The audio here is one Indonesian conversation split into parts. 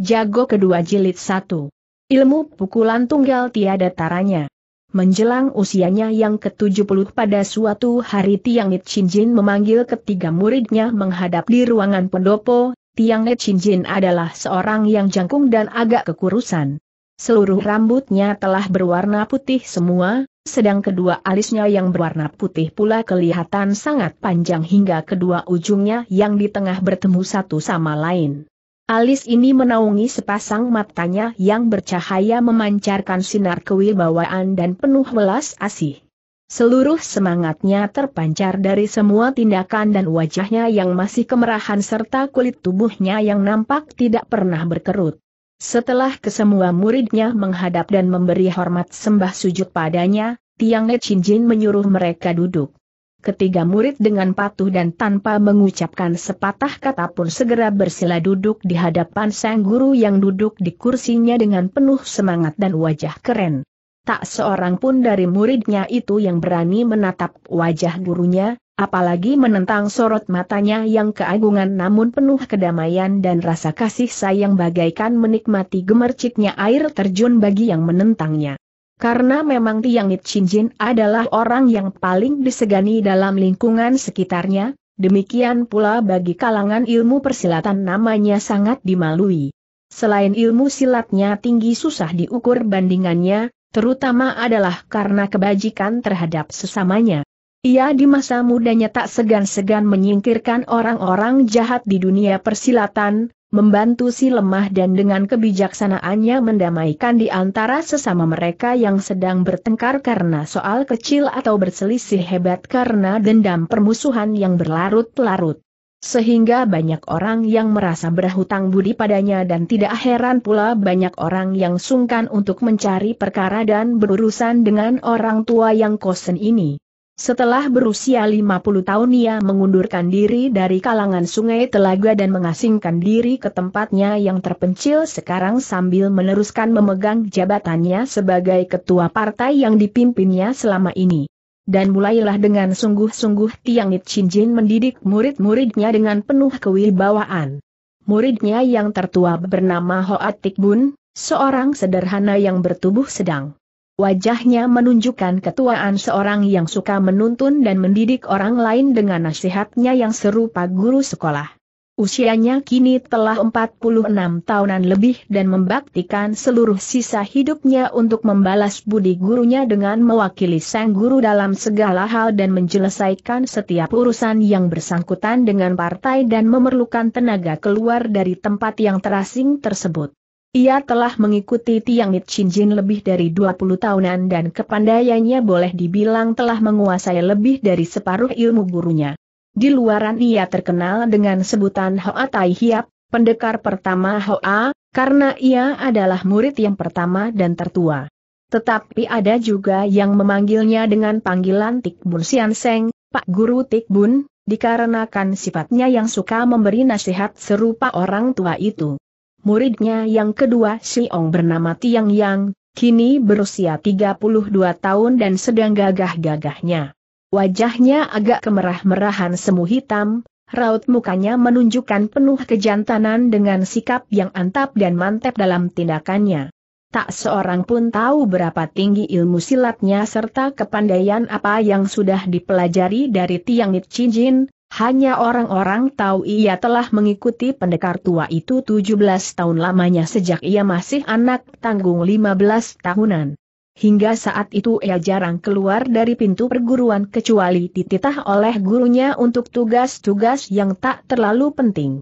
Jago kedua jilid satu. Ilmu pukulan tunggal tiada taranya. Menjelang usianya yang ke-70 pada suatu hari Tiang It Jin memanggil ketiga muridnya menghadap di ruangan pendopo, Tiang It Jin adalah seorang yang jangkung dan agak kekurusan. Seluruh rambutnya telah berwarna putih semua, sedang kedua alisnya yang berwarna putih pula kelihatan sangat panjang hingga kedua ujungnya yang di tengah bertemu satu sama lain. Alis ini menaungi sepasang matanya yang bercahaya memancarkan sinar kewibawaan dan penuh welas asih. Seluruh semangatnya terpancar dari semua tindakan dan wajahnya yang masih kemerahan serta kulit tubuhnya yang nampak tidak pernah berkerut. Setelah kesemua muridnya menghadap dan memberi hormat sembah sujud padanya, Tiang Chin Jin menyuruh mereka duduk. Ketiga murid dengan patuh dan tanpa mengucapkan sepatah kata pun segera bersila duduk di hadapan sang guru yang duduk di kursinya dengan penuh semangat dan wajah keren. Tak seorang pun dari muridnya itu yang berani menatap wajah gurunya, apalagi menentang sorot matanya yang keagungan namun penuh kedamaian dan rasa kasih sayang bagaikan menikmati gemerciknya air terjun bagi yang menentangnya. Karena memang Tiang Jin adalah orang yang paling disegani dalam lingkungan sekitarnya, demikian pula bagi kalangan ilmu persilatan namanya sangat dimalui. Selain ilmu silatnya tinggi susah diukur bandingannya, terutama adalah karena kebajikan terhadap sesamanya. Ia di masa mudanya tak segan-segan menyingkirkan orang-orang jahat di dunia persilatan, membantu si lemah dan dengan kebijaksanaannya mendamaikan di antara sesama mereka yang sedang bertengkar karena soal kecil atau berselisih hebat karena dendam permusuhan yang berlarut-larut. Sehingga banyak orang yang merasa berhutang budi padanya dan tidak heran pula banyak orang yang sungkan untuk mencari perkara dan berurusan dengan orang tua yang kosen ini. Setelah berusia 50 tahun ia mengundurkan diri dari kalangan sungai telaga dan mengasingkan diri ke tempatnya yang terpencil sekarang sambil meneruskan memegang jabatannya sebagai ketua partai yang dipimpinnya selama ini. Dan mulailah dengan sungguh-sungguh Tiang It mendidik murid-muridnya dengan penuh kewibawaan. Muridnya yang tertua bernama Hoatik Bun, seorang sederhana yang bertubuh sedang. Wajahnya menunjukkan ketuaan seorang yang suka menuntun dan mendidik orang lain dengan nasihatnya yang serupa guru sekolah. Usianya kini telah 46 tahunan lebih dan membaktikan seluruh sisa hidupnya untuk membalas budi gurunya dengan mewakili sang guru dalam segala hal dan menyelesaikan setiap urusan yang bersangkutan dengan partai dan memerlukan tenaga keluar dari tempat yang terasing tersebut. Ia telah mengikuti Tiang Jin lebih dari 20 tahunan dan kepandaiannya boleh dibilang telah menguasai lebih dari separuh ilmu gurunya. Di luaran ia terkenal dengan sebutan Hoa Tai Hiap, pendekar pertama Hoa, karena ia adalah murid yang pertama dan tertua. Tetapi ada juga yang memanggilnya dengan panggilan Tikbun Sian Seng, Pak Guru Tikbun, dikarenakan sifatnya yang suka memberi nasihat serupa orang tua itu. Muridnya yang kedua Si Ong bernama Tiang Yang, kini berusia 32 tahun dan sedang gagah-gagahnya. Wajahnya agak kemerah-merahan semu hitam, raut mukanya menunjukkan penuh kejantanan dengan sikap yang antap dan mantap dalam tindakannya. Tak seorang pun tahu berapa tinggi ilmu silatnya serta kepandaian apa yang sudah dipelajari dari Tiang Chin Jin. Hanya orang-orang tahu ia telah mengikuti pendekar tua itu 17 tahun lamanya sejak ia masih anak tanggung 15 tahunan. Hingga saat itu ia jarang keluar dari pintu perguruan kecuali dititah oleh gurunya untuk tugas-tugas yang tak terlalu penting.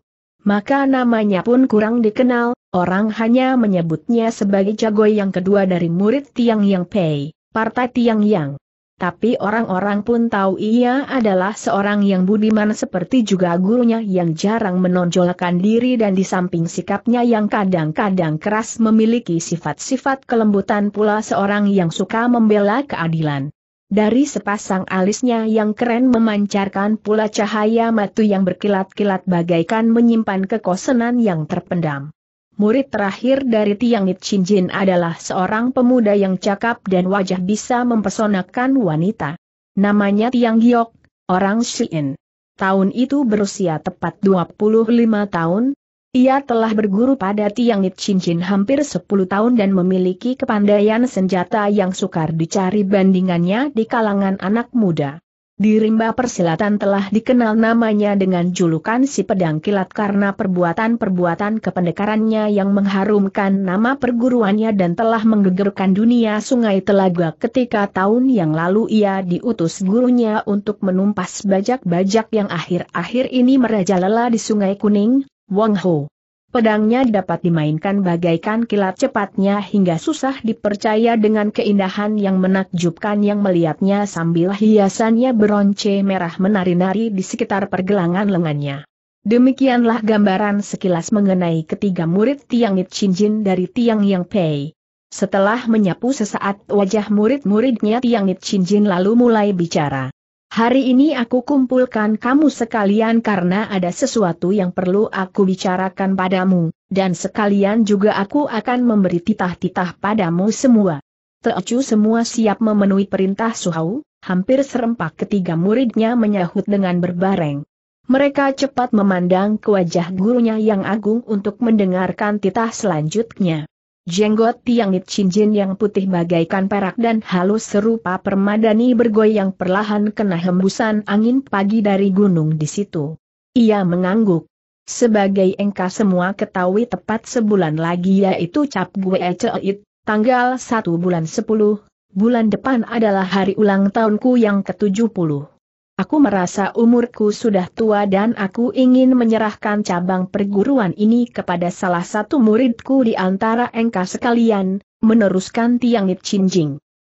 Maka namanya pun kurang dikenal, orang hanya menyebutnya sebagai jago yang kedua dari murid Tiang Yang Pei, Partai Tiang Yang tapi orang-orang pun tahu ia adalah seorang yang budiman seperti juga gurunya yang jarang menonjolkan diri dan di samping sikapnya yang kadang-kadang keras memiliki sifat-sifat kelembutan pula seorang yang suka membela keadilan. Dari sepasang alisnya yang keren memancarkan pula cahaya matu yang berkilat-kilat bagaikan menyimpan kekosenan yang terpendam. Murid terakhir dari Tiang Chinjin Jin adalah seorang pemuda yang cakap dan wajah bisa mempesonakan wanita. Namanya Tiang Giok, orang Shien. Tahun itu berusia tepat 25 tahun. Ia telah berguru pada Tiang Chinjin Jin hampir 10 tahun dan memiliki kepandaian senjata yang sukar dicari bandingannya di kalangan anak muda. Di rimba persilatan telah dikenal namanya dengan julukan si pedang kilat karena perbuatan-perbuatan kependekarannya yang mengharumkan nama perguruannya dan telah menggegerkan dunia sungai telaga ketika tahun yang lalu ia diutus gurunya untuk menumpas bajak-bajak yang akhir-akhir ini merajalela di sungai kuning, Wang Ho. Pedangnya dapat dimainkan bagaikan kilat cepatnya hingga susah dipercaya dengan keindahan yang menakjubkan yang melihatnya sambil hiasannya beronce merah menari-nari di sekitar pergelangan lengannya. Demikianlah gambaran sekilas mengenai ketiga murid Tiang It Chinjin dari Tiang Yang Pei. Setelah menyapu sesaat wajah murid-muridnya Tiang It Chinjin lalu mulai bicara. Hari ini aku kumpulkan kamu sekalian karena ada sesuatu yang perlu aku bicarakan padamu, dan sekalian juga aku akan memberi titah-titah padamu semua. Teocu semua siap memenuhi perintah Suhau, hampir serempak ketiga muridnya menyahut dengan berbareng. Mereka cepat memandang ke wajah gurunya yang agung untuk mendengarkan titah selanjutnya. Jenggot Tiangit Cincin yang putih bagaikan perak dan halus serupa permadani bergoyang perlahan kena hembusan angin pagi dari gunung di situ. Ia mengangguk. Sebagai engkau semua ketahui tepat sebulan lagi yaitu Cap Gue Ceit, tanggal 1 bulan 10, bulan depan adalah hari ulang tahunku yang ke-70. Aku merasa umurku sudah tua dan aku ingin menyerahkan cabang perguruan ini kepada salah satu muridku di antara engkau sekalian, meneruskan tiang Nip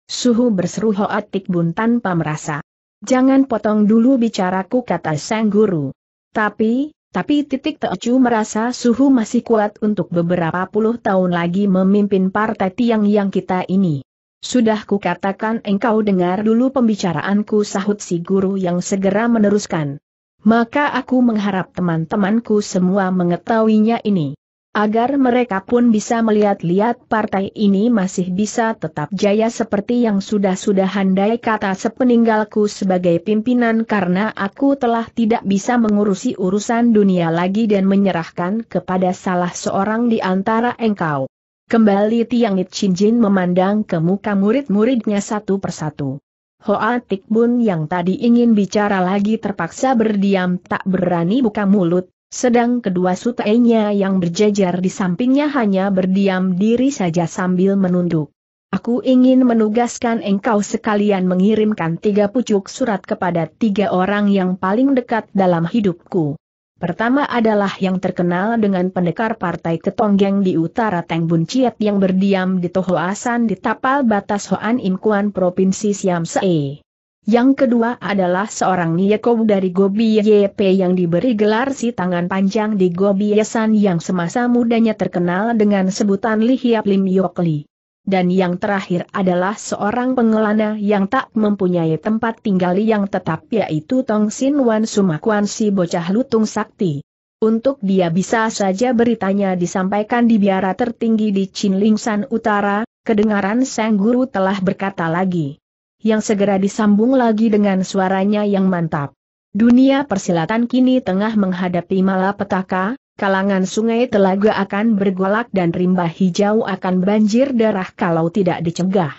Suhu berseru Hoat Tik Bun tanpa merasa. Jangan potong dulu bicaraku kata sang guru. Tapi, tapi titik Teocu merasa Suhu masih kuat untuk beberapa puluh tahun lagi memimpin partai tiang yang kita ini. Sudah kukatakan engkau dengar dulu pembicaraanku sahut si guru yang segera meneruskan. Maka aku mengharap teman-temanku semua mengetahuinya ini. Agar mereka pun bisa melihat-lihat partai ini masih bisa tetap jaya seperti yang sudah-sudah handai kata sepeninggalku sebagai pimpinan karena aku telah tidak bisa mengurusi urusan dunia lagi dan menyerahkan kepada salah seorang di antara engkau. Kembali Tiang It memandang ke muka murid-muridnya satu persatu. Hoa Tik Bun yang tadi ingin bicara lagi terpaksa berdiam tak berani buka mulut, sedang kedua sutainya yang berjejer di sampingnya hanya berdiam diri saja sambil menunduk. Aku ingin menugaskan engkau sekalian mengirimkan tiga pucuk surat kepada tiga orang yang paling dekat dalam hidupku. Pertama adalah yang terkenal dengan pendekar partai ketonggeng di utara Teng Bun yang berdiam di Toho Asan di tapal batas Hoan Im Kuan Provinsi Siam Se. Yang kedua adalah seorang Niyakob dari Gobi YP yang diberi gelar si tangan panjang di Gobi Yesan yang semasa mudanya terkenal dengan sebutan Lihiap Lim Yokli dan yang terakhir adalah seorang pengelana yang tak mempunyai tempat tinggal yang tetap yaitu Tong Sin Wan Sumakuan si bocah lutung sakti. Untuk dia bisa saja beritanya disampaikan di biara tertinggi di Chin Ling San Utara, kedengaran Sang Guru telah berkata lagi. Yang segera disambung lagi dengan suaranya yang mantap. Dunia persilatan kini tengah menghadapi malapetaka, kalangan sungai telaga akan bergolak dan rimba hijau akan banjir darah kalau tidak dicegah.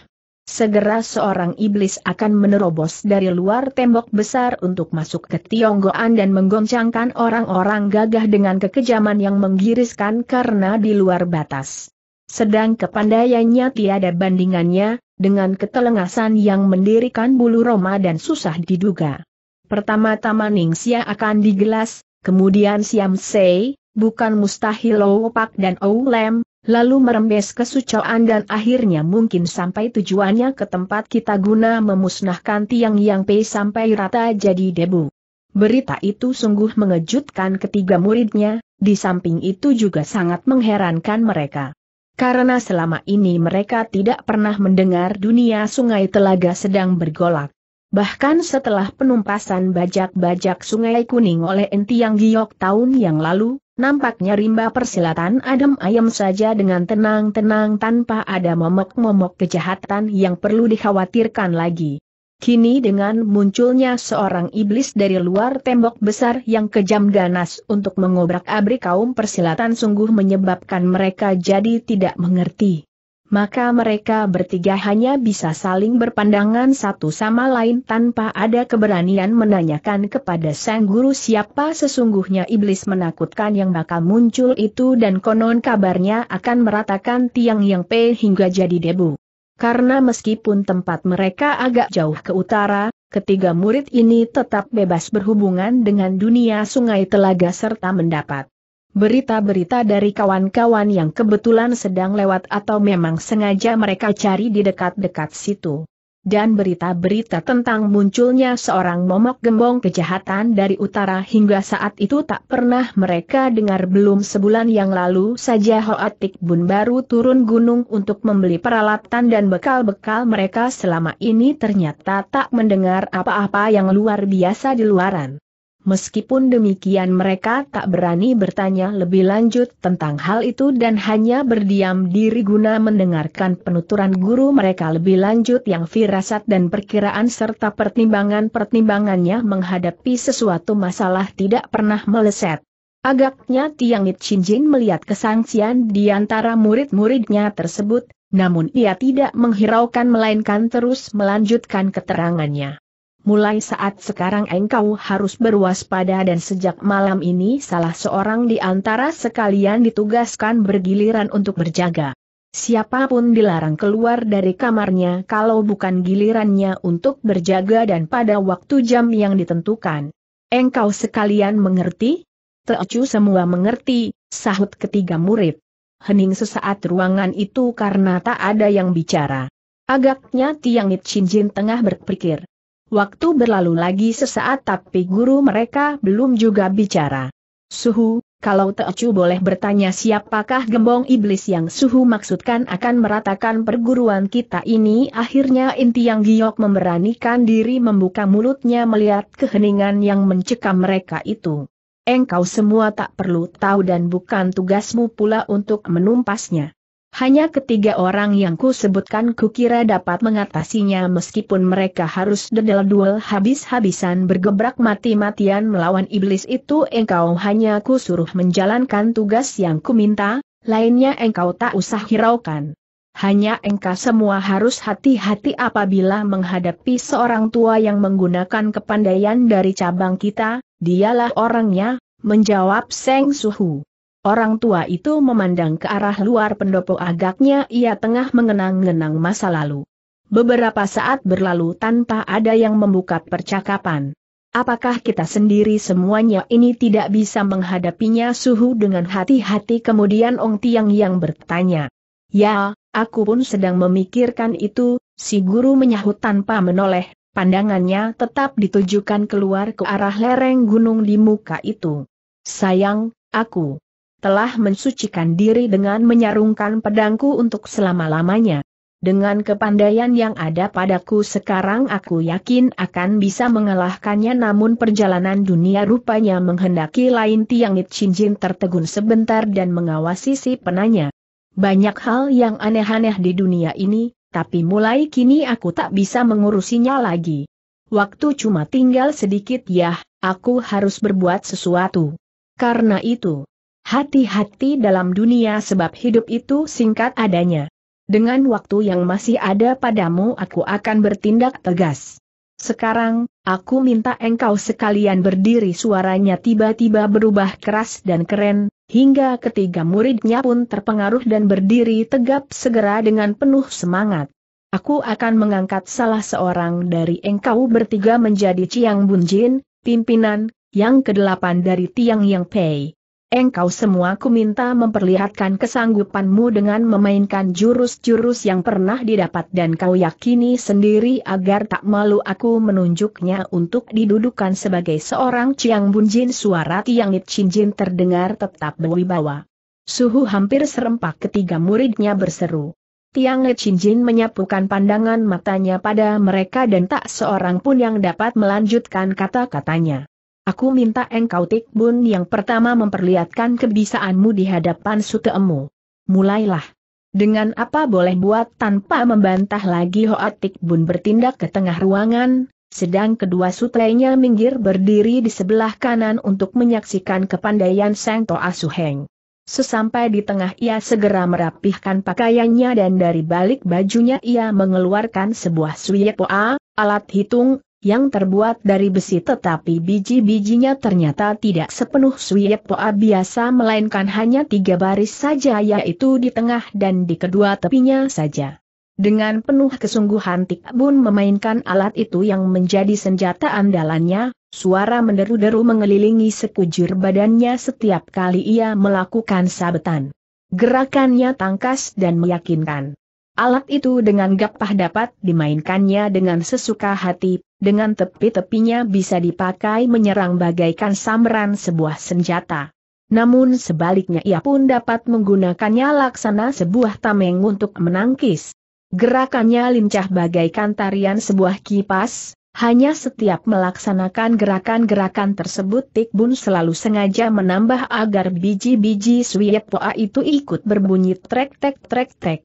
Segera seorang iblis akan menerobos dari luar tembok besar untuk masuk ke Tionggoan dan menggoncangkan orang-orang gagah dengan kekejaman yang menggiriskan karena di luar batas. Sedang kepandaiannya tiada bandingannya, dengan ketelengasan yang mendirikan bulu Roma dan susah diduga. Pertama-tama Ningsia akan digelas, kemudian Siam Sei, bukan mustahil Opak dan Oulem, lalu merembes kesucoan dan akhirnya mungkin sampai tujuannya ke tempat kita guna memusnahkan tiang yang P sampai rata jadi debu. Berita itu sungguh mengejutkan ketiga muridnya, di samping itu juga sangat mengherankan mereka. Karena selama ini mereka tidak pernah mendengar dunia sungai telaga sedang bergolak. Bahkan setelah penumpasan bajak-bajak sungai kuning oleh Entiang Giok tahun yang lalu, Nampaknya rimba persilatan adem ayam saja dengan tenang-tenang tanpa ada momok-momok kejahatan yang perlu dikhawatirkan lagi. Kini dengan munculnya seorang iblis dari luar tembok besar yang kejam ganas untuk mengobrak-abrik kaum persilatan sungguh menyebabkan mereka jadi tidak mengerti maka mereka bertiga hanya bisa saling berpandangan satu sama lain tanpa ada keberanian menanyakan kepada sang guru siapa sesungguhnya iblis menakutkan yang bakal muncul itu dan konon kabarnya akan meratakan tiang yang P hingga jadi debu. Karena meskipun tempat mereka agak jauh ke utara, ketiga murid ini tetap bebas berhubungan dengan dunia sungai telaga serta mendapat Berita-berita dari kawan-kawan yang kebetulan sedang lewat atau memang sengaja mereka cari di dekat-dekat situ. Dan berita-berita tentang munculnya seorang momok gembong kejahatan dari utara hingga saat itu tak pernah mereka dengar belum sebulan yang lalu saja Hoatik Bun baru turun gunung untuk membeli peralatan dan bekal-bekal mereka selama ini ternyata tak mendengar apa-apa yang luar biasa di luaran. Meskipun demikian mereka tak berani bertanya lebih lanjut tentang hal itu dan hanya berdiam diri guna mendengarkan penuturan guru mereka lebih lanjut yang firasat dan perkiraan serta pertimbangan-pertimbangannya menghadapi sesuatu masalah tidak pernah meleset. Agaknya Tiang It melihat kesangsian di antara murid-muridnya tersebut, namun ia tidak menghiraukan melainkan terus melanjutkan keterangannya mulai saat sekarang engkau harus berwaspada dan sejak malam ini salah seorang di antara sekalian ditugaskan bergiliran untuk berjaga. Siapapun dilarang keluar dari kamarnya kalau bukan gilirannya untuk berjaga dan pada waktu jam yang ditentukan. Engkau sekalian mengerti? Teocu semua mengerti, sahut ketiga murid. Hening sesaat ruangan itu karena tak ada yang bicara. Agaknya Tiangit Chinjin tengah berpikir. Waktu berlalu lagi sesaat tapi guru mereka belum juga bicara. Suhu, kalau Teocu boleh bertanya siapakah gembong iblis yang Suhu maksudkan akan meratakan perguruan kita ini akhirnya inti yang giok memberanikan diri membuka mulutnya melihat keheningan yang mencekam mereka itu. Engkau semua tak perlu tahu dan bukan tugasmu pula untuk menumpasnya. Hanya ketiga orang yang kusebutkan kukira dapat mengatasinya meskipun mereka harus dedel duel habis-habisan bergebrak mati-matian melawan iblis itu engkau hanya kusuruh menjalankan tugas yang kuminta, lainnya engkau tak usah hiraukan. Hanya engkau semua harus hati-hati apabila menghadapi seorang tua yang menggunakan kepandaian dari cabang kita, dialah orangnya, menjawab Seng Suhu. Orang tua itu memandang ke arah luar pendopo agaknya ia tengah mengenang ngenang masa lalu. Beberapa saat berlalu tanpa ada yang membuka percakapan. Apakah kita sendiri semuanya ini tidak bisa menghadapinya suhu dengan hati-hati kemudian Ong Tiang yang bertanya. Ya, aku pun sedang memikirkan itu, si guru menyahut tanpa menoleh, pandangannya tetap ditujukan keluar ke arah lereng gunung di muka itu. Sayang, aku telah mensucikan diri dengan menyarungkan pedangku untuk selama-lamanya. Dengan kepandaian yang ada padaku sekarang aku yakin akan bisa mengalahkannya namun perjalanan dunia rupanya menghendaki lain Tiang Jin tertegun sebentar dan mengawasi si penanya. Banyak hal yang aneh-aneh di dunia ini, tapi mulai kini aku tak bisa mengurusinya lagi. Waktu cuma tinggal sedikit ya. aku harus berbuat sesuatu. Karena itu, Hati-hati dalam dunia sebab hidup itu singkat adanya. Dengan waktu yang masih ada padamu aku akan bertindak tegas. Sekarang, aku minta engkau sekalian berdiri suaranya tiba-tiba berubah keras dan keren, hingga ketiga muridnya pun terpengaruh dan berdiri tegap segera dengan penuh semangat. Aku akan mengangkat salah seorang dari engkau bertiga menjadi Ciang Bunjin, pimpinan, yang kedelapan dari Tiang Yang Pei. Engkau semua ku minta memperlihatkan kesanggupanmu dengan memainkan jurus-jurus yang pernah didapat dan kau yakini sendiri agar tak malu aku menunjuknya untuk didudukan sebagai seorang Ciang Bunjin suara Tiang It Jin terdengar tetap berwibawa. Suhu hampir serempak ketiga muridnya berseru. Tiang It Jin menyapukan pandangan matanya pada mereka dan tak seorang pun yang dapat melanjutkan kata-katanya. Aku minta engkau Tikbun yang pertama memperlihatkan kebisaanmu di hadapan suteemu. Mulailah. Dengan apa boleh buat tanpa membantah lagi Hoat bun bertindak ke tengah ruangan, sedang kedua sutlenya minggir berdiri di sebelah kanan untuk menyaksikan kepandaian Seng Toa Suheng. Sesampai di tengah ia segera merapihkan pakaiannya dan dari balik bajunya ia mengeluarkan sebuah suyepoa, alat hitung, yang terbuat dari besi tetapi biji-bijinya ternyata tidak sepenuh poa biasa melainkan hanya tiga baris saja yaitu di tengah dan di kedua tepinya saja. Dengan penuh kesungguhan Tik Bun memainkan alat itu yang menjadi senjata andalannya, suara menderu-deru mengelilingi sekujur badannya setiap kali ia melakukan sabetan. Gerakannya tangkas dan meyakinkan. Alat itu dengan gapah dapat dimainkannya dengan sesuka hati, dengan tepi-tepinya bisa dipakai menyerang bagaikan samran sebuah senjata. Namun sebaliknya ia pun dapat menggunakannya laksana sebuah tameng untuk menangkis. Gerakannya lincah bagaikan tarian sebuah kipas, hanya setiap melaksanakan gerakan-gerakan tersebut Tikbun selalu sengaja menambah agar biji-biji suyepoa itu ikut berbunyi trek-tek-trek-tek.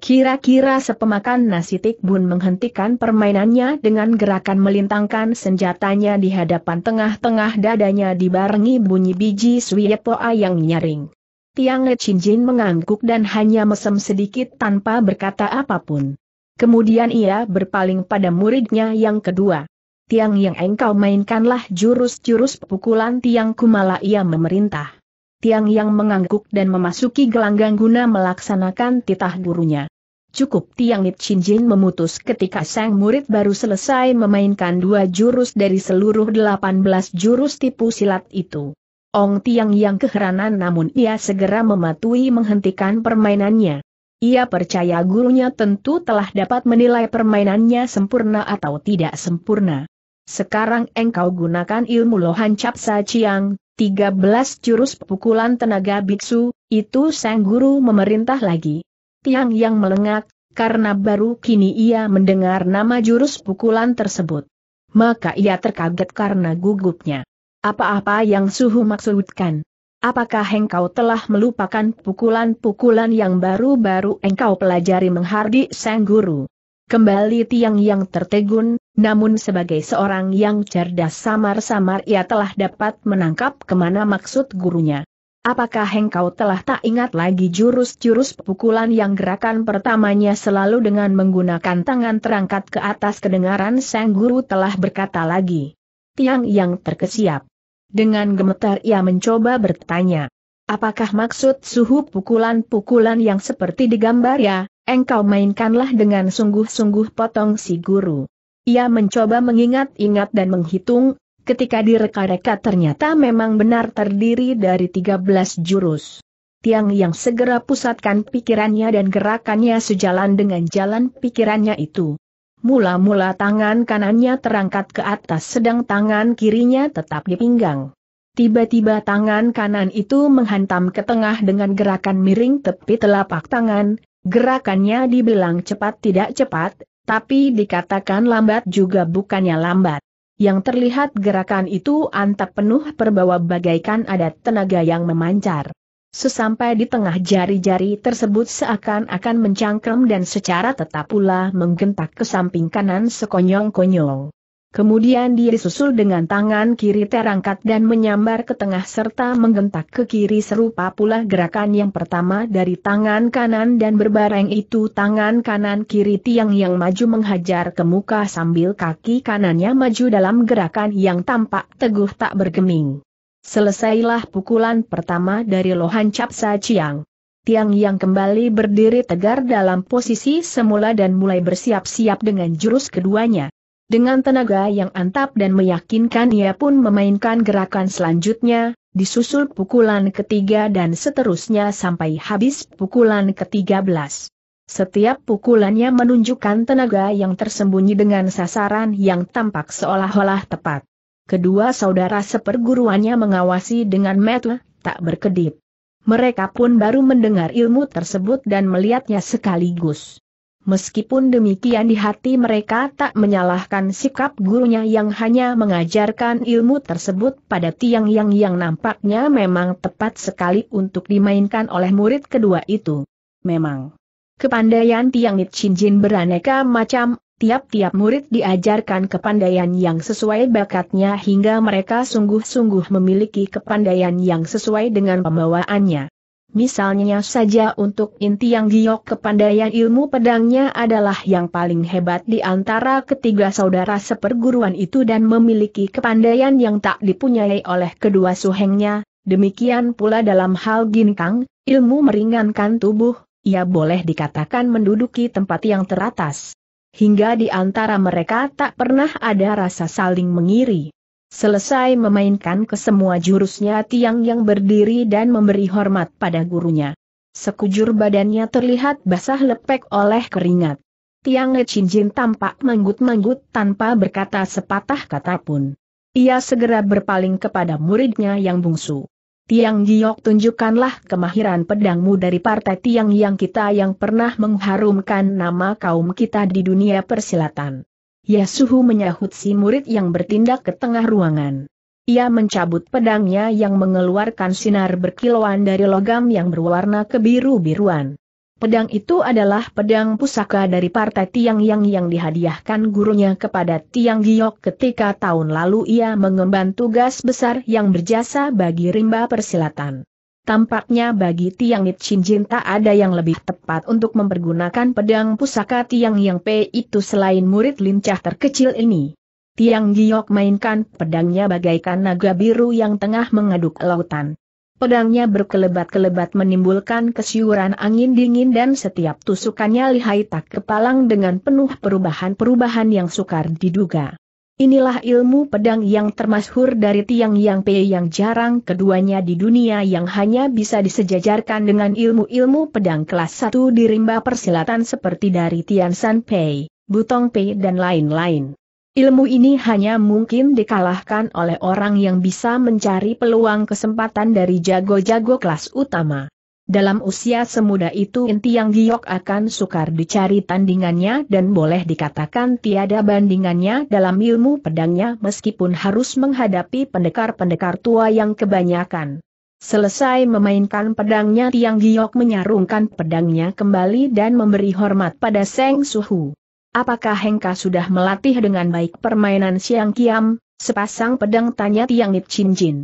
Kira-kira sepemakan nasi Tikbun menghentikan permainannya dengan gerakan melintangkan senjatanya di hadapan tengah-tengah dadanya dibarengi bunyi biji Suyepoa yang nyaring. Tiang Lechinjin mengangguk dan hanya mesem sedikit tanpa berkata apapun. Kemudian ia berpaling pada muridnya yang kedua. Tiang yang engkau mainkanlah jurus-jurus pukulan tiang kumala ia memerintah. Tiang Yang mengangguk dan memasuki gelanggang guna melaksanakan titah gurunya. Cukup Tiang Chin Jin memutus ketika sang murid baru selesai memainkan dua jurus dari seluruh delapan belas jurus tipu silat itu. Ong Tiang Yang keheranan namun ia segera mematuhi menghentikan permainannya. Ia percaya gurunya tentu telah dapat menilai permainannya sempurna atau tidak sempurna. Sekarang engkau gunakan ilmu lohan capsa sa ciang, 13 jurus pukulan tenaga biksu, itu sang guru memerintah lagi. Tiang yang melengak, karena baru kini ia mendengar nama jurus pukulan tersebut. Maka ia terkaget karena gugupnya. Apa-apa yang suhu maksudkan? Apakah engkau telah melupakan pukulan-pukulan yang baru-baru engkau pelajari menghardi sang guru? Kembali tiang yang tertegun, namun sebagai seorang yang cerdas samar-samar ia telah dapat menangkap kemana maksud gurunya. Apakah engkau telah tak ingat lagi jurus-jurus pukulan yang gerakan pertamanya selalu dengan menggunakan tangan terangkat ke atas kedengaran sang guru telah berkata lagi. Tiang yang terkesiap. Dengan gemetar ia mencoba bertanya. Apakah maksud suhu pukulan-pukulan yang seperti digambar ya, engkau mainkanlah dengan sungguh-sungguh potong si guru. Ia mencoba mengingat-ingat dan menghitung, ketika direka-reka ternyata memang benar terdiri dari 13 jurus. Tiang yang segera pusatkan pikirannya dan gerakannya sejalan dengan jalan pikirannya itu. Mula-mula tangan kanannya terangkat ke atas sedang tangan kirinya tetap di pinggang. Tiba-tiba tangan kanan itu menghantam ke tengah dengan gerakan miring tepi telapak tangan, gerakannya dibilang cepat tidak cepat, tapi dikatakan lambat juga bukannya lambat. Yang terlihat gerakan itu antap penuh perbawa bagaikan adat tenaga yang memancar. Sesampai di tengah jari-jari tersebut seakan-akan mencangkrem dan secara tetap pula menggentak ke samping kanan sekonyong-konyong. Kemudian dia disusul dengan tangan kiri terangkat dan menyambar ke tengah serta menggentak ke kiri serupa pula gerakan yang pertama dari tangan kanan dan berbareng itu tangan kanan kiri tiang yang maju menghajar ke muka sambil kaki kanannya maju dalam gerakan yang tampak teguh tak bergeming. Selesailah pukulan pertama dari Lohan Capsa Ciang. Tiang yang kembali berdiri tegar dalam posisi semula dan mulai bersiap-siap dengan jurus keduanya. Dengan tenaga yang antap dan meyakinkan ia pun memainkan gerakan selanjutnya, disusul pukulan ketiga dan seterusnya sampai habis pukulan ketiga belas. Setiap pukulannya menunjukkan tenaga yang tersembunyi dengan sasaran yang tampak seolah-olah tepat. Kedua saudara seperguruannya mengawasi dengan metu, tak berkedip. Mereka pun baru mendengar ilmu tersebut dan melihatnya sekaligus. Meskipun demikian di hati mereka tak menyalahkan sikap gurunya yang hanya mengajarkan ilmu tersebut pada tiang yang yang nampaknya memang tepat sekali untuk dimainkan oleh murid kedua itu. Memang. Kepandaian tiang Jin beraneka macam, tiap-tiap murid diajarkan kepandaian yang sesuai bakatnya hingga mereka sungguh-sungguh memiliki kepandaian yang sesuai dengan pembawaannya. Misalnya saja untuk inti yang giok kepandaian ilmu pedangnya adalah yang paling hebat di antara ketiga saudara seperguruan itu dan memiliki kepandaian yang tak dipunyai oleh kedua suhengnya, demikian pula dalam hal ginkang, ilmu meringankan tubuh, ia boleh dikatakan menduduki tempat yang teratas. Hingga di antara mereka tak pernah ada rasa saling mengiri. Selesai memainkan kesemua jurusnya tiang yang berdiri dan memberi hormat pada gurunya. Sekujur badannya terlihat basah lepek oleh keringat. Tiang Lechinjin tampak manggut-manggut tanpa berkata sepatah kata pun. Ia segera berpaling kepada muridnya yang bungsu. Tiang Giok tunjukkanlah kemahiran pedangmu dari partai tiang yang kita yang pernah mengharumkan nama kaum kita di dunia persilatan. Yasuhu menyahut si murid yang bertindak ke tengah ruangan. Ia mencabut pedangnya yang mengeluarkan sinar berkilauan dari logam yang berwarna kebiru-biruan. Pedang itu adalah pedang pusaka dari partai Tiang Yang yang dihadiahkan gurunya kepada Tiang Giok ketika tahun lalu ia mengemban tugas besar yang berjasa bagi rimba persilatan. Tampaknya bagi Tiang It Jin tak ada yang lebih tepat untuk mempergunakan pedang pusaka Tiang Yang P itu selain murid lincah terkecil ini. Tiang Giok mainkan pedangnya bagaikan naga biru yang tengah mengaduk lautan. Pedangnya berkelebat-kelebat menimbulkan kesiuran angin dingin dan setiap tusukannya lihai tak kepalang dengan penuh perubahan-perubahan yang sukar diduga. Inilah ilmu pedang yang termasyhur dari Tiang Yang Pei yang jarang keduanya di dunia yang hanya bisa disejajarkan dengan ilmu-ilmu pedang kelas 1 di rimba persilatan seperti dari Tian San Pei, Butong Pei dan lain-lain. Ilmu ini hanya mungkin dikalahkan oleh orang yang bisa mencari peluang kesempatan dari jago-jago kelas utama. Dalam usia semuda itu inti yang giok akan sukar dicari tandingannya dan boleh dikatakan tiada bandingannya dalam ilmu pedangnya meskipun harus menghadapi pendekar-pendekar tua yang kebanyakan. Selesai memainkan pedangnya Tiang Giok menyarungkan pedangnya kembali dan memberi hormat pada Seng Suhu. Apakah Hengka sudah melatih dengan baik permainan Siang Kiam, sepasang pedang tanya Tiang Nip Chin Jin.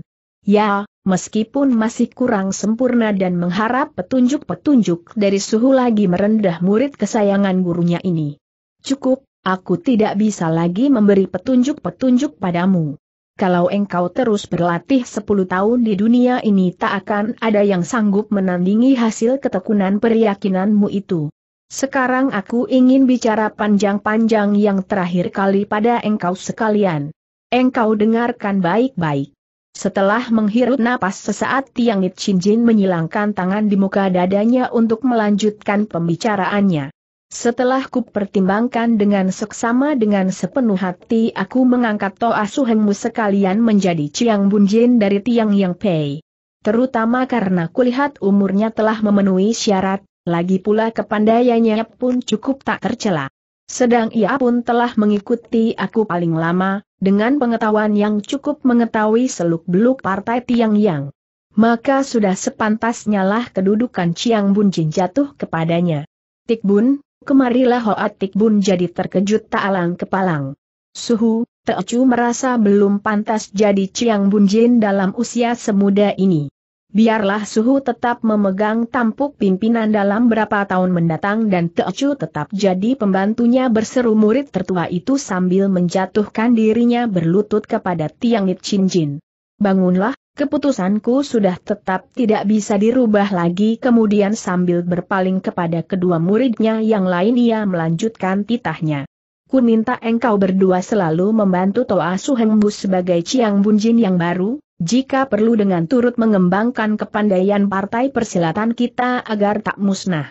Ya, meskipun masih kurang sempurna dan mengharap petunjuk-petunjuk dari suhu lagi merendah murid kesayangan gurunya ini. Cukup, aku tidak bisa lagi memberi petunjuk-petunjuk padamu. Kalau engkau terus berlatih 10 tahun di dunia ini tak akan ada yang sanggup menandingi hasil ketekunan peryakinanmu itu. Sekarang aku ingin bicara panjang-panjang yang terakhir kali pada engkau sekalian. Engkau dengarkan baik-baik. Setelah menghirup napas sesaat Tiang It Chin Jin menyilangkan tangan di muka dadanya untuk melanjutkan pembicaraannya. Setelah ku pertimbangkan dengan seksama dengan sepenuh hati aku mengangkat Toa Suhengmu sekalian menjadi Chiang Bunjin dari Tiang Yang Pei. Terutama karena kulihat umurnya telah memenuhi syarat, lagi pula kepandaiannya pun cukup tak tercela. Sedang ia pun telah mengikuti aku paling lama, dengan pengetahuan yang cukup mengetahui seluk-beluk partai Tiang Yang. Maka sudah sepantasnya lah kedudukan Ciang Bun Jin jatuh kepadanya. Tik Bun, kemarilah Hoat Tik Bun jadi terkejut tak alang kepalang. Suhu, Teocu merasa belum pantas jadi Ciang Bun Jin dalam usia semuda ini biarlah suhu tetap memegang tampuk pimpinan dalam berapa tahun mendatang dan Teocu tetap jadi pembantunya berseru murid tertua itu sambil menjatuhkan dirinya berlutut kepada Tiang Nit Bangunlah, keputusanku sudah tetap tidak bisa dirubah lagi kemudian sambil berpaling kepada kedua muridnya yang lain ia melanjutkan titahnya. Ku minta engkau berdua selalu membantu Toa Suhengbu sebagai Ciang Bunjin yang baru, jika perlu dengan turut mengembangkan kepandaian partai persilatan kita agar tak musnah.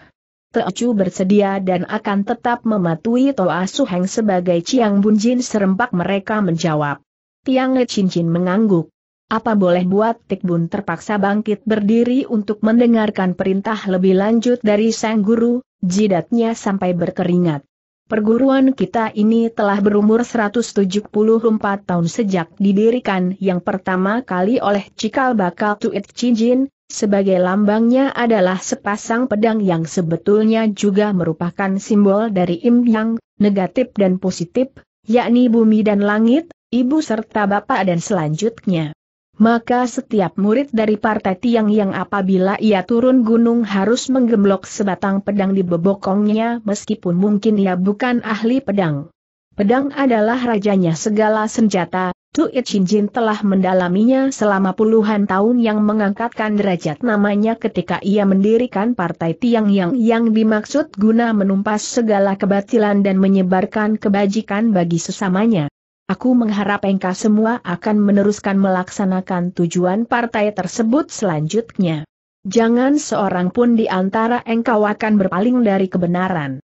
Teocu bersedia dan akan tetap mematuhi Toa Suheng sebagai Ciang Bunjin serempak mereka menjawab. Tiang Le Cincin mengangguk. Apa boleh buat bun terpaksa bangkit berdiri untuk mendengarkan perintah lebih lanjut dari sang guru, jidatnya sampai berkeringat. Perguruan kita ini telah berumur 174 tahun sejak didirikan yang pertama kali oleh Cikal Bakal Tuit Cijin, sebagai lambangnya adalah sepasang pedang yang sebetulnya juga merupakan simbol dari Im Yang, negatif dan positif, yakni bumi dan langit, ibu serta bapak dan selanjutnya. Maka setiap murid dari partai Tiang yang apabila ia turun gunung harus menggemblok sebatang pedang di bebokongnya meskipun mungkin ia bukan ahli pedang. Pedang adalah rajanya segala senjata, Tu Shinjin telah mendalaminya selama puluhan tahun yang mengangkatkan derajat namanya ketika ia mendirikan partai Tiang Yang yang dimaksud guna menumpas segala kebatilan dan menyebarkan kebajikan bagi sesamanya. Aku mengharap engkau semua akan meneruskan melaksanakan tujuan partai tersebut selanjutnya. Jangan seorang pun di antara engkau akan berpaling dari kebenaran.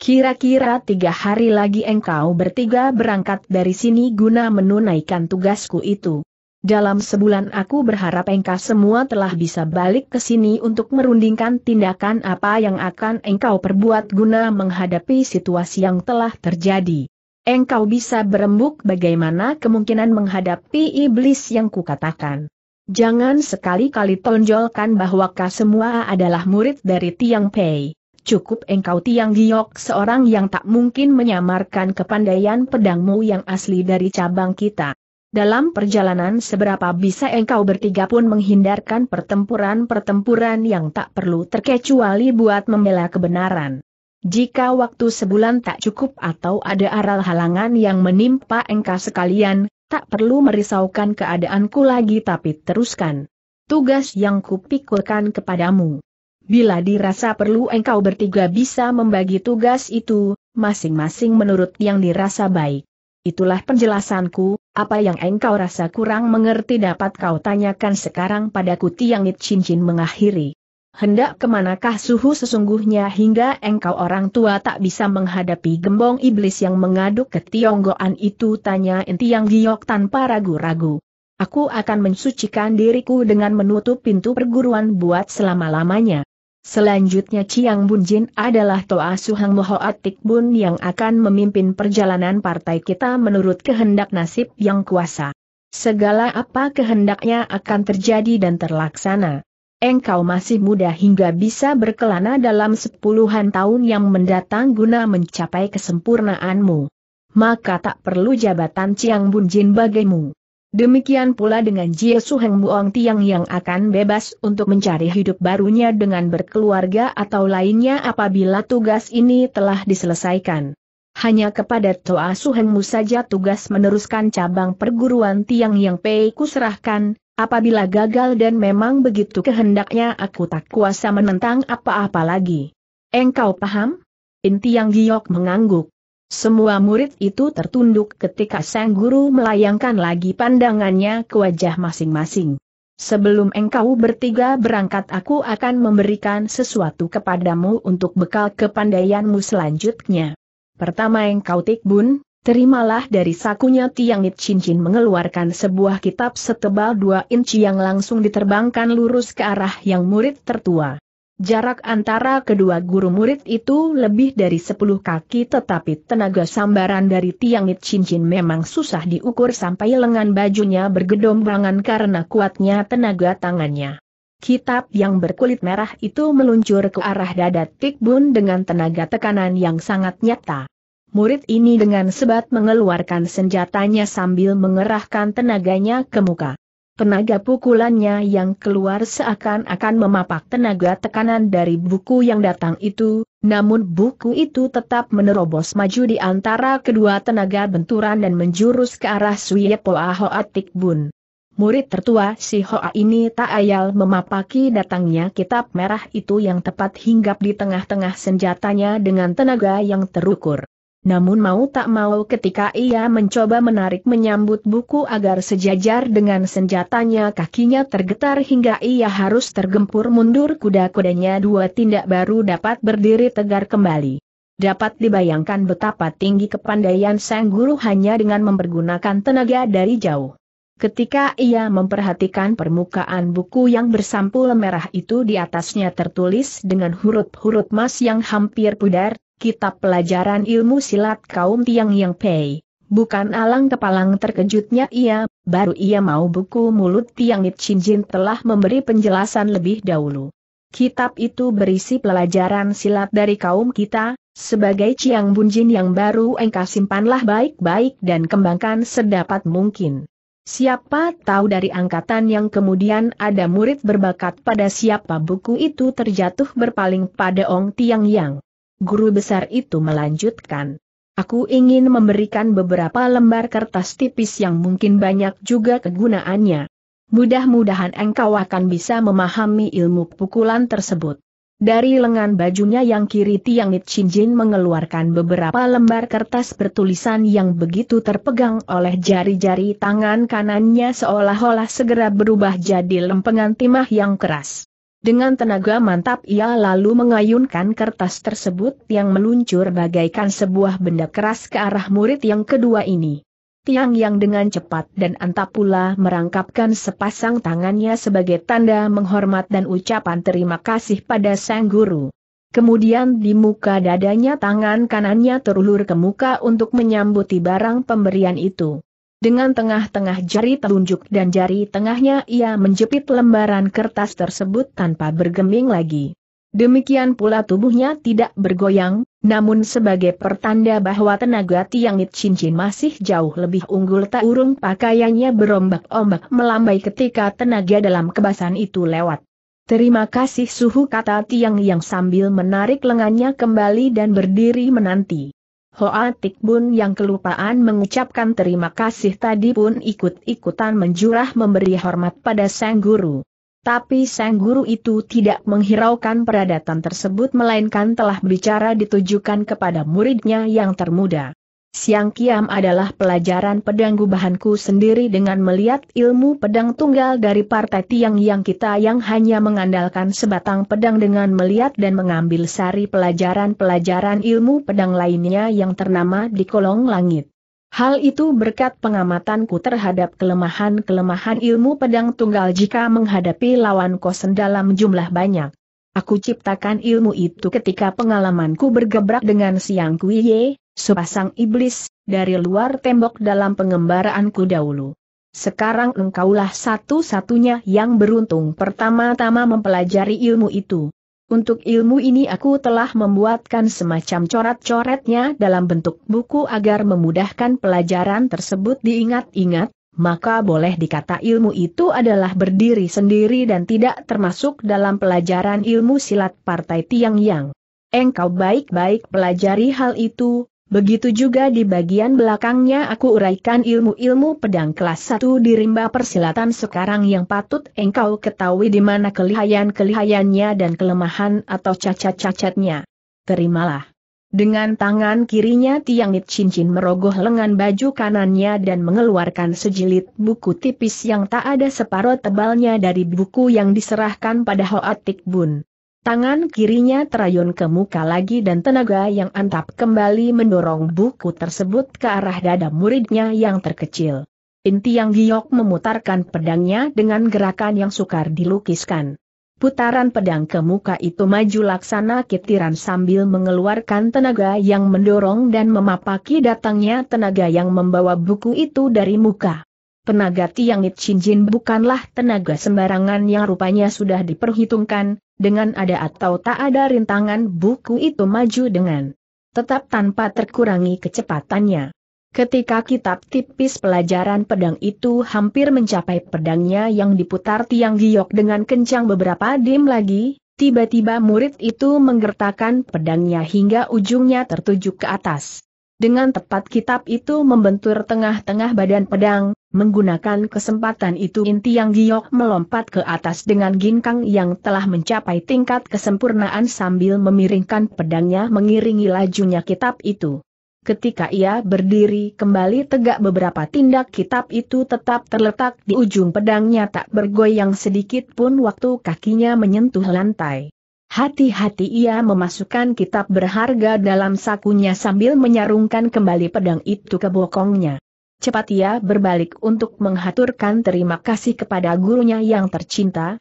Kira-kira tiga hari lagi engkau bertiga berangkat dari sini guna menunaikan tugasku itu. Dalam sebulan aku berharap engkau semua telah bisa balik ke sini untuk merundingkan tindakan apa yang akan engkau perbuat guna menghadapi situasi yang telah terjadi engkau bisa berembuk bagaimana kemungkinan menghadapi iblis yang kukatakan. Jangan sekali-kali tonjolkan bahwa kau semua adalah murid dari Tiang Pei. Cukup engkau Tiang Giok seorang yang tak mungkin menyamarkan kepandaian pedangmu yang asli dari cabang kita. Dalam perjalanan seberapa bisa engkau bertiga pun menghindarkan pertempuran-pertempuran yang tak perlu terkecuali buat membela kebenaran. Jika waktu sebulan tak cukup atau ada aral halangan yang menimpa engkau sekalian, tak perlu merisaukan keadaanku lagi tapi teruskan. Tugas yang kupikulkan kepadamu. Bila dirasa perlu engkau bertiga bisa membagi tugas itu, masing-masing menurut yang dirasa baik. Itulah penjelasanku, apa yang engkau rasa kurang mengerti dapat kau tanyakan sekarang pada padaku Tiangit Cincin mengakhiri hendak kemanakah suhu sesungguhnya hingga engkau orang tua tak bisa menghadapi gembong iblis yang mengaduk ke Tionggoan itu tanya inti yang Giok tanpa ragu-ragu. Aku akan mensucikan diriku dengan menutup pintu perguruan buat selama-lamanya. Selanjutnya Ciang Bunjin adalah Toa Suhang Moho Atik Bun yang akan memimpin perjalanan partai kita menurut kehendak nasib yang kuasa. Segala apa kehendaknya akan terjadi dan terlaksana engkau masih muda hingga bisa berkelana dalam sepuluhan tahun yang mendatang guna mencapai kesempurnaanmu. Maka tak perlu jabatan Ciang Bunjin bagimu. Demikian pula dengan Jie Suheng Muong Tiang yang akan bebas untuk mencari hidup barunya dengan berkeluarga atau lainnya apabila tugas ini telah diselesaikan. Hanya kepada Toa Mu saja tugas meneruskan cabang perguruan Tiang Yang Pei serahkan. Apabila gagal dan memang begitu kehendaknya aku tak kuasa menentang apa-apa lagi. Engkau paham? Inti yang giok mengangguk. Semua murid itu tertunduk ketika sang guru melayangkan lagi pandangannya ke wajah masing-masing. Sebelum engkau bertiga berangkat aku akan memberikan sesuatu kepadamu untuk bekal kepandaianmu selanjutnya. Pertama engkau tikbun, Terimalah dari sakunya Tiang It Cincin mengeluarkan sebuah kitab setebal dua inci yang langsung diterbangkan lurus ke arah yang murid tertua. Jarak antara kedua guru murid itu lebih dari sepuluh kaki tetapi tenaga sambaran dari Tiang It Cincin memang susah diukur sampai lengan bajunya bergedombangan karena kuatnya tenaga tangannya. Kitab yang berkulit merah itu meluncur ke arah dada Bun dengan tenaga tekanan yang sangat nyata murid ini dengan sebat mengeluarkan senjatanya sambil mengerahkan tenaganya ke muka. Tenaga pukulannya yang keluar seakan-akan memapak tenaga tekanan dari buku yang datang itu, namun buku itu tetap menerobos maju di antara kedua tenaga benturan dan menjurus ke arah Suyepoa Hoa Tikbun. Murid tertua si Hoa ini tak ayal memapaki datangnya kitab merah itu yang tepat hinggap di tengah-tengah senjatanya dengan tenaga yang terukur. Namun mau tak mau ketika ia mencoba menarik menyambut buku agar sejajar dengan senjatanya kakinya tergetar hingga ia harus tergempur mundur kuda-kudanya dua tindak baru dapat berdiri tegar kembali. Dapat dibayangkan betapa tinggi kepandaian sang guru hanya dengan mempergunakan tenaga dari jauh. Ketika ia memperhatikan permukaan buku yang bersampul merah itu di atasnya tertulis dengan huruf-huruf emas yang hampir pudar, kitab pelajaran ilmu silat kaum Tiang Yang Pei. Bukan alang kepalang terkejutnya ia, baru ia mau buku mulut Tiang It Jin telah memberi penjelasan lebih dahulu. Kitab itu berisi pelajaran silat dari kaum kita, sebagai Ciang Bunjin yang baru engkau simpanlah baik-baik dan kembangkan sedapat mungkin. Siapa tahu dari angkatan yang kemudian ada murid berbakat pada siapa buku itu terjatuh berpaling pada Ong Tiang Yang guru besar itu melanjutkan. Aku ingin memberikan beberapa lembar kertas tipis yang mungkin banyak juga kegunaannya. Mudah-mudahan engkau akan bisa memahami ilmu pukulan tersebut. Dari lengan bajunya yang kiri Tiang Jin mengeluarkan beberapa lembar kertas bertulisan yang begitu terpegang oleh jari-jari tangan kanannya seolah-olah segera berubah jadi lempengan timah yang keras. Dengan tenaga mantap ia lalu mengayunkan kertas tersebut yang meluncur bagaikan sebuah benda keras ke arah murid yang kedua ini. Tiang yang dengan cepat dan antap pula merangkapkan sepasang tangannya sebagai tanda menghormat dan ucapan terima kasih pada sang guru. Kemudian di muka dadanya tangan kanannya terulur ke muka untuk menyambuti barang pemberian itu. Dengan tengah-tengah jari telunjuk dan jari tengahnya ia menjepit lembaran kertas tersebut tanpa bergeming lagi. Demikian pula tubuhnya tidak bergoyang, namun sebagai pertanda bahwa tenaga Tiangit Cincin masih jauh lebih unggul tak urung pakaiannya berombak-ombak melambai ketika tenaga dalam kebasan itu lewat. Terima kasih suhu kata Tiang yang sambil menarik lengannya kembali dan berdiri menanti. Hoa bun yang kelupaan mengucapkan terima kasih tadi pun ikut-ikutan menjurah memberi hormat pada sang guru. Tapi sang guru itu tidak menghiraukan peradatan tersebut melainkan telah bicara ditujukan kepada muridnya yang termuda. Siang Kiam adalah pelajaran pedang gubahanku sendiri dengan melihat ilmu pedang tunggal dari partai tiang yang kita yang hanya mengandalkan sebatang pedang dengan melihat dan mengambil sari pelajaran-pelajaran ilmu pedang lainnya yang ternama di kolong langit. Hal itu berkat pengamatanku terhadap kelemahan-kelemahan ilmu pedang tunggal jika menghadapi lawan kosen dalam jumlah banyak. Aku ciptakan ilmu itu ketika pengalamanku bergebrak dengan Siang Kuiye, sepasang iblis, dari luar tembok dalam pengembaraanku dahulu. Sekarang engkaulah satu-satunya yang beruntung pertama-tama mempelajari ilmu itu. Untuk ilmu ini aku telah membuatkan semacam coret-coretnya dalam bentuk buku agar memudahkan pelajaran tersebut diingat-ingat, maka boleh dikata ilmu itu adalah berdiri sendiri dan tidak termasuk dalam pelajaran ilmu silat partai tiang yang. Engkau baik-baik pelajari hal itu, Begitu juga di bagian belakangnya aku uraikan ilmu-ilmu pedang kelas 1 di rimba persilatan sekarang yang patut engkau ketahui di mana kelihayan-kelihayannya dan kelemahan atau cacat-cacatnya. Terimalah. Dengan tangan kirinya Tiangit cincin merogoh lengan baju kanannya dan mengeluarkan sejilid buku tipis yang tak ada separuh tebalnya dari buku yang diserahkan pada Hoatik Bun. Tangan kirinya terayun ke muka lagi dan tenaga yang antap kembali mendorong buku tersebut ke arah dada muridnya yang terkecil. Inti yang giok memutarkan pedangnya dengan gerakan yang sukar dilukiskan. Putaran pedang ke muka itu maju laksana kitiran sambil mengeluarkan tenaga yang mendorong dan memapaki datangnya tenaga yang membawa buku itu dari muka. Tenaga Tiang Jin bukanlah tenaga sembarangan yang rupanya sudah diperhitungkan, dengan ada atau tak ada rintangan buku itu maju dengan tetap tanpa terkurangi kecepatannya. Ketika kitab tipis pelajaran pedang itu hampir mencapai pedangnya yang diputar tiang giok dengan kencang beberapa dim lagi, tiba-tiba murid itu menggertakkan pedangnya hingga ujungnya tertuju ke atas. Dengan tepat kitab itu membentur tengah-tengah badan pedang, Menggunakan kesempatan itu inti yang giok melompat ke atas dengan ginkang yang telah mencapai tingkat kesempurnaan sambil memiringkan pedangnya mengiringi lajunya kitab itu. Ketika ia berdiri kembali tegak beberapa tindak kitab itu tetap terletak di ujung pedangnya tak bergoyang sedikit pun waktu kakinya menyentuh lantai. Hati-hati ia memasukkan kitab berharga dalam sakunya sambil menyarungkan kembali pedang itu ke bokongnya cepat ia berbalik untuk menghaturkan terima kasih kepada gurunya yang tercinta.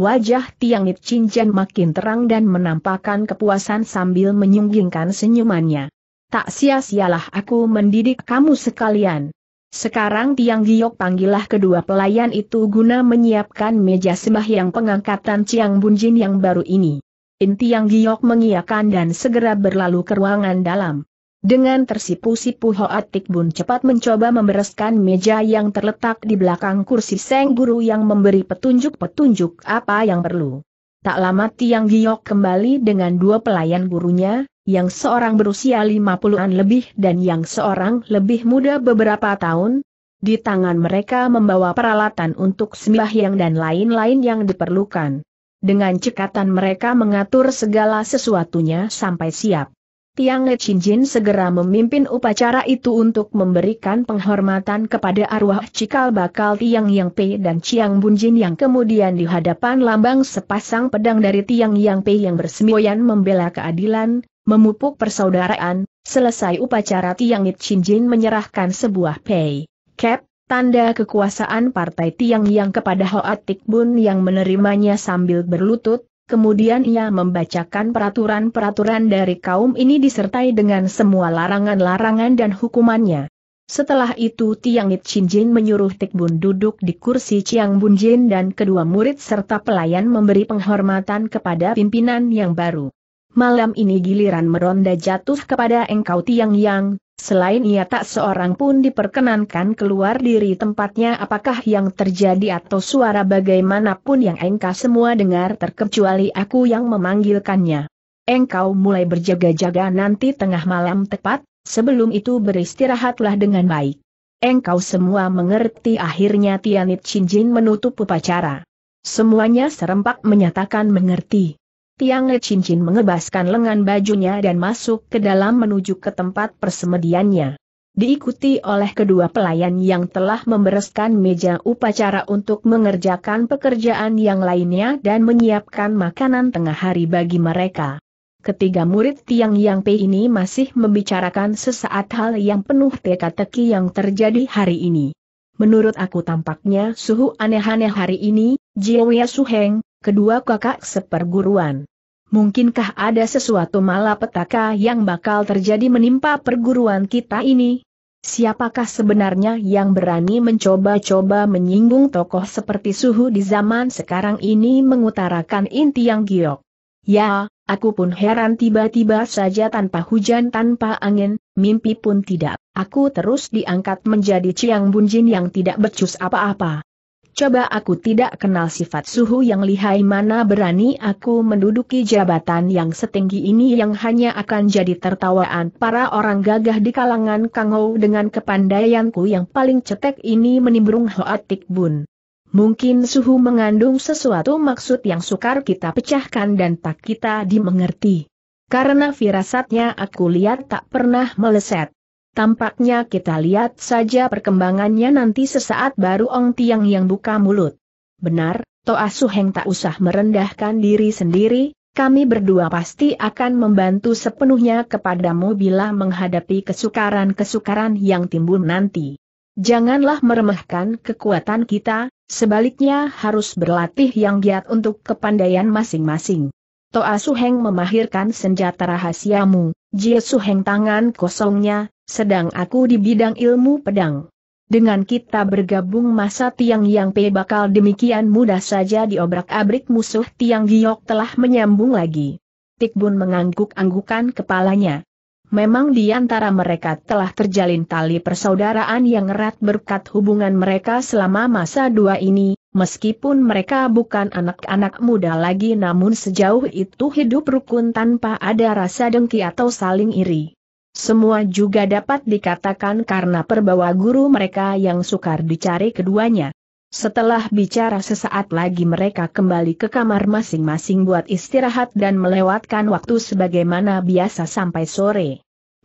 Wajah Tiang It Cinjan makin terang dan menampakkan kepuasan sambil menyunggingkan senyumannya. Tak sia-sialah aku mendidik kamu sekalian. Sekarang Tiang Giok panggillah kedua pelayan itu guna menyiapkan meja sembahyang pengangkatan Ciang Bunjin yang baru ini. Inti Yang Giok mengiakan dan segera berlalu ke ruangan dalam. Dengan tersipu-sipu hoatik, Bun cepat mencoba membereskan meja yang terletak di belakang kursi Seng Guru yang memberi petunjuk-petunjuk apa yang perlu. Tak lama Tiang Giok kembali dengan dua pelayan gurunya, yang seorang berusia lima puluhan lebih dan yang seorang lebih muda beberapa tahun. Di tangan mereka membawa peralatan untuk sembahyang dan lain-lain yang diperlukan. Dengan cekatan mereka mengatur segala sesuatunya sampai siap. Tiang Le Chinjin segera memimpin upacara itu untuk memberikan penghormatan kepada arwah cikal bakal Tiang Yang Pei dan Chiang Bunjin yang kemudian di hadapan lambang sepasang pedang dari Tiang Yang Pei yang bersemboyan membela keadilan, memupuk persaudaraan, selesai upacara Tiang Le Chinjin menyerahkan sebuah pei, cap, tanda kekuasaan partai Tiang Yang kepada Hoatik Tik Bun yang menerimanya sambil berlutut, Kemudian ia membacakan peraturan-peraturan dari kaum ini disertai dengan semua larangan-larangan dan hukumannya. Setelah itu Tiangit Chinjin Jin menyuruh Tekbun duduk di kursi Chiang Bunjin dan kedua murid serta pelayan memberi penghormatan kepada pimpinan yang baru malam ini giliran meronda jatuh kepada engkau tiang yang, selain ia tak seorang pun diperkenankan keluar diri tempatnya apakah yang terjadi atau suara bagaimanapun yang engkau semua dengar terkecuali aku yang memanggilkannya. Engkau mulai berjaga-jaga nanti tengah malam tepat, sebelum itu beristirahatlah dengan baik. Engkau semua mengerti akhirnya Tianit Chinjin menutup upacara. Semuanya serempak menyatakan mengerti. Tiang Le Cincin mengebaskan lengan bajunya dan masuk ke dalam menuju ke tempat persemediannya. Diikuti oleh kedua pelayan yang telah membereskan meja upacara untuk mengerjakan pekerjaan yang lainnya dan menyiapkan makanan tengah hari bagi mereka. Ketiga murid Tiang Yang Pei ini masih membicarakan sesaat hal yang penuh teka-teki yang terjadi hari ini. Menurut aku tampaknya suhu aneh-aneh hari ini, Jiwia Suheng, kedua kakak seperguruan. Mungkinkah ada sesuatu malapetaka yang bakal terjadi menimpa perguruan kita ini? Siapakah sebenarnya yang berani mencoba-coba menyinggung tokoh seperti suhu di zaman sekarang ini mengutarakan inti yang giok? Ya, aku pun heran tiba-tiba saja tanpa hujan tanpa angin, mimpi pun tidak. Aku terus diangkat menjadi Ciang Bunjin yang tidak becus apa-apa. Coba aku tidak kenal sifat suhu yang lihai mana berani aku menduduki jabatan yang setinggi ini yang hanya akan jadi tertawaan para orang gagah di kalangan Kangou dengan kepandaianku yang paling cetek ini menimbrung hoatik Bun. Mungkin suhu mengandung sesuatu maksud yang sukar kita pecahkan dan tak kita dimengerti. Karena firasatnya aku lihat tak pernah meleset. Tampaknya kita lihat saja perkembangannya nanti sesaat baru Ong Tiang yang buka mulut. Benar, Toa Suheng tak usah merendahkan diri sendiri, kami berdua pasti akan membantu sepenuhnya kepadamu bila menghadapi kesukaran-kesukaran yang timbul nanti. Janganlah meremehkan kekuatan kita, sebaliknya harus berlatih yang giat untuk kepandaian masing-masing. Toa Suheng memahirkan senjata rahasiamu, Jie Suheng tangan kosongnya, sedang aku di bidang ilmu pedang. Dengan kita bergabung masa Tiang Yang Pe bakal demikian mudah saja diobrak-abrik musuh Tiang Giok telah menyambung lagi. Tikbun mengangguk-anggukan kepalanya. Memang di antara mereka telah terjalin tali persaudaraan yang erat berkat hubungan mereka selama masa dua ini, meskipun mereka bukan anak-anak muda lagi namun sejauh itu hidup rukun tanpa ada rasa dengki atau saling iri. Semua juga dapat dikatakan karena perbawa guru mereka yang sukar dicari keduanya. Setelah bicara sesaat lagi mereka kembali ke kamar masing-masing buat istirahat dan melewatkan waktu sebagaimana biasa sampai sore.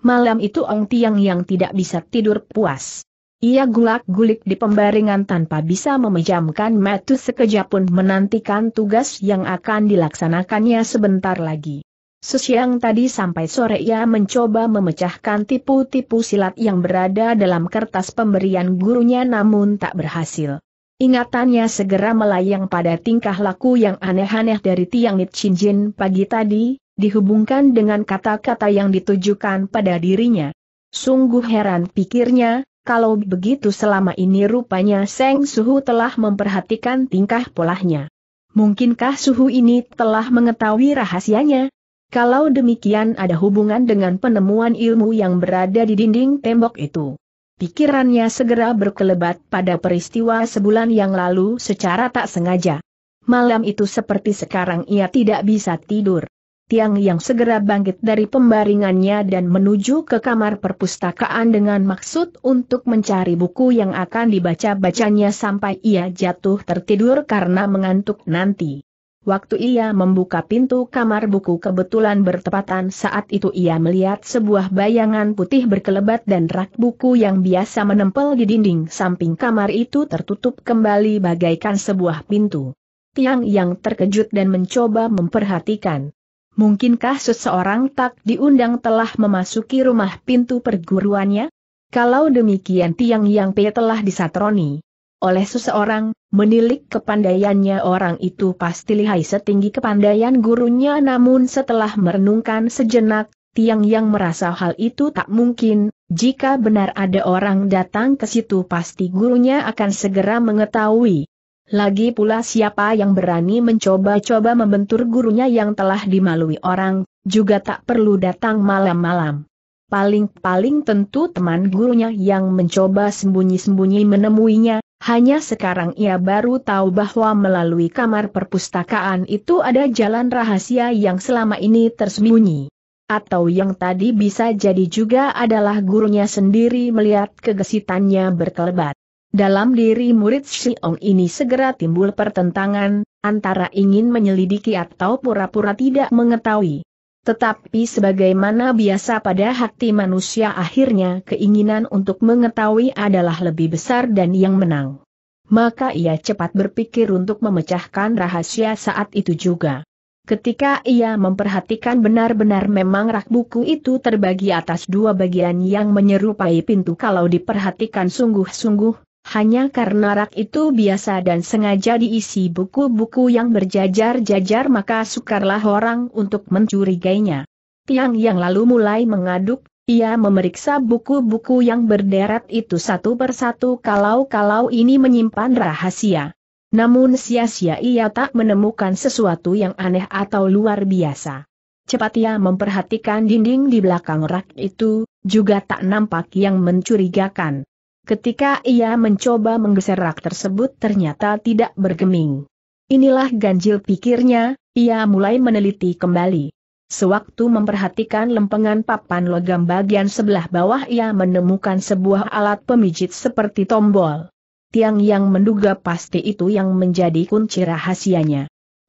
Malam itu Ong Tiang yang tidak bisa tidur puas. Ia gulak-gulik di pembaringan tanpa bisa memejamkan mata sekejap pun menantikan tugas yang akan dilaksanakannya sebentar lagi. Sesiang tadi sampai sore ia mencoba memecahkan tipu-tipu silat yang berada dalam kertas pemberian gurunya namun tak berhasil. Ingatannya segera melayang pada tingkah laku yang aneh-aneh dari Tiang It Jin pagi tadi, dihubungkan dengan kata-kata yang ditujukan pada dirinya. Sungguh heran pikirnya, kalau begitu selama ini rupanya Seng Suhu telah memperhatikan tingkah polahnya. Mungkinkah suhu ini telah mengetahui rahasianya? Kalau demikian ada hubungan dengan penemuan ilmu yang berada di dinding tembok itu. Pikirannya segera berkelebat pada peristiwa sebulan yang lalu secara tak sengaja. Malam itu seperti sekarang ia tidak bisa tidur. Tiang yang segera bangkit dari pembaringannya dan menuju ke kamar perpustakaan dengan maksud untuk mencari buku yang akan dibaca-bacanya sampai ia jatuh tertidur karena mengantuk nanti. Waktu ia membuka pintu kamar buku kebetulan bertepatan saat itu ia melihat sebuah bayangan putih berkelebat dan rak buku yang biasa menempel di dinding samping kamar itu tertutup kembali bagaikan sebuah pintu. Tiang yang terkejut dan mencoba memperhatikan. Mungkinkah seseorang tak diundang telah memasuki rumah pintu perguruannya? Kalau demikian tiang yang P telah disatroni oleh seseorang, Menilik kepandaiannya orang itu pasti lihai setinggi kepandaian gurunya namun setelah merenungkan sejenak, Tiang yang merasa hal itu tak mungkin, jika benar ada orang datang ke situ pasti gurunya akan segera mengetahui. Lagi pula siapa yang berani mencoba-coba membentur gurunya yang telah dimalui orang, juga tak perlu datang malam-malam. Paling-paling tentu teman gurunya yang mencoba sembunyi-sembunyi menemuinya, hanya sekarang ia baru tahu bahwa melalui kamar perpustakaan itu ada jalan rahasia yang selama ini tersembunyi. Atau yang tadi bisa jadi juga adalah gurunya sendiri melihat kegesitannya berkelebat. Dalam diri murid Siong ini segera timbul pertentangan, antara ingin menyelidiki atau pura-pura tidak mengetahui. Tetapi sebagaimana biasa pada hati manusia akhirnya keinginan untuk mengetahui adalah lebih besar dan yang menang. Maka ia cepat berpikir untuk memecahkan rahasia saat itu juga. Ketika ia memperhatikan benar-benar memang rak buku itu terbagi atas dua bagian yang menyerupai pintu kalau diperhatikan sungguh-sungguh, hanya karena rak itu biasa dan sengaja diisi buku-buku yang berjajar-jajar maka sukarlah orang untuk mencurigainya. Tiang yang lalu mulai mengaduk, ia memeriksa buku-buku yang berderet itu satu persatu kalau-kalau ini menyimpan rahasia. Namun sia-sia ia tak menemukan sesuatu yang aneh atau luar biasa. Cepat ia memperhatikan dinding di belakang rak itu, juga tak nampak yang mencurigakan. Ketika ia mencoba menggeser rak tersebut ternyata tidak bergeming. Inilah ganjil pikirnya, ia mulai meneliti kembali. Sewaktu memperhatikan lempengan papan logam bagian sebelah bawah ia menemukan sebuah alat pemijit seperti tombol. Tiang yang menduga pasti itu yang menjadi kunci rahasianya.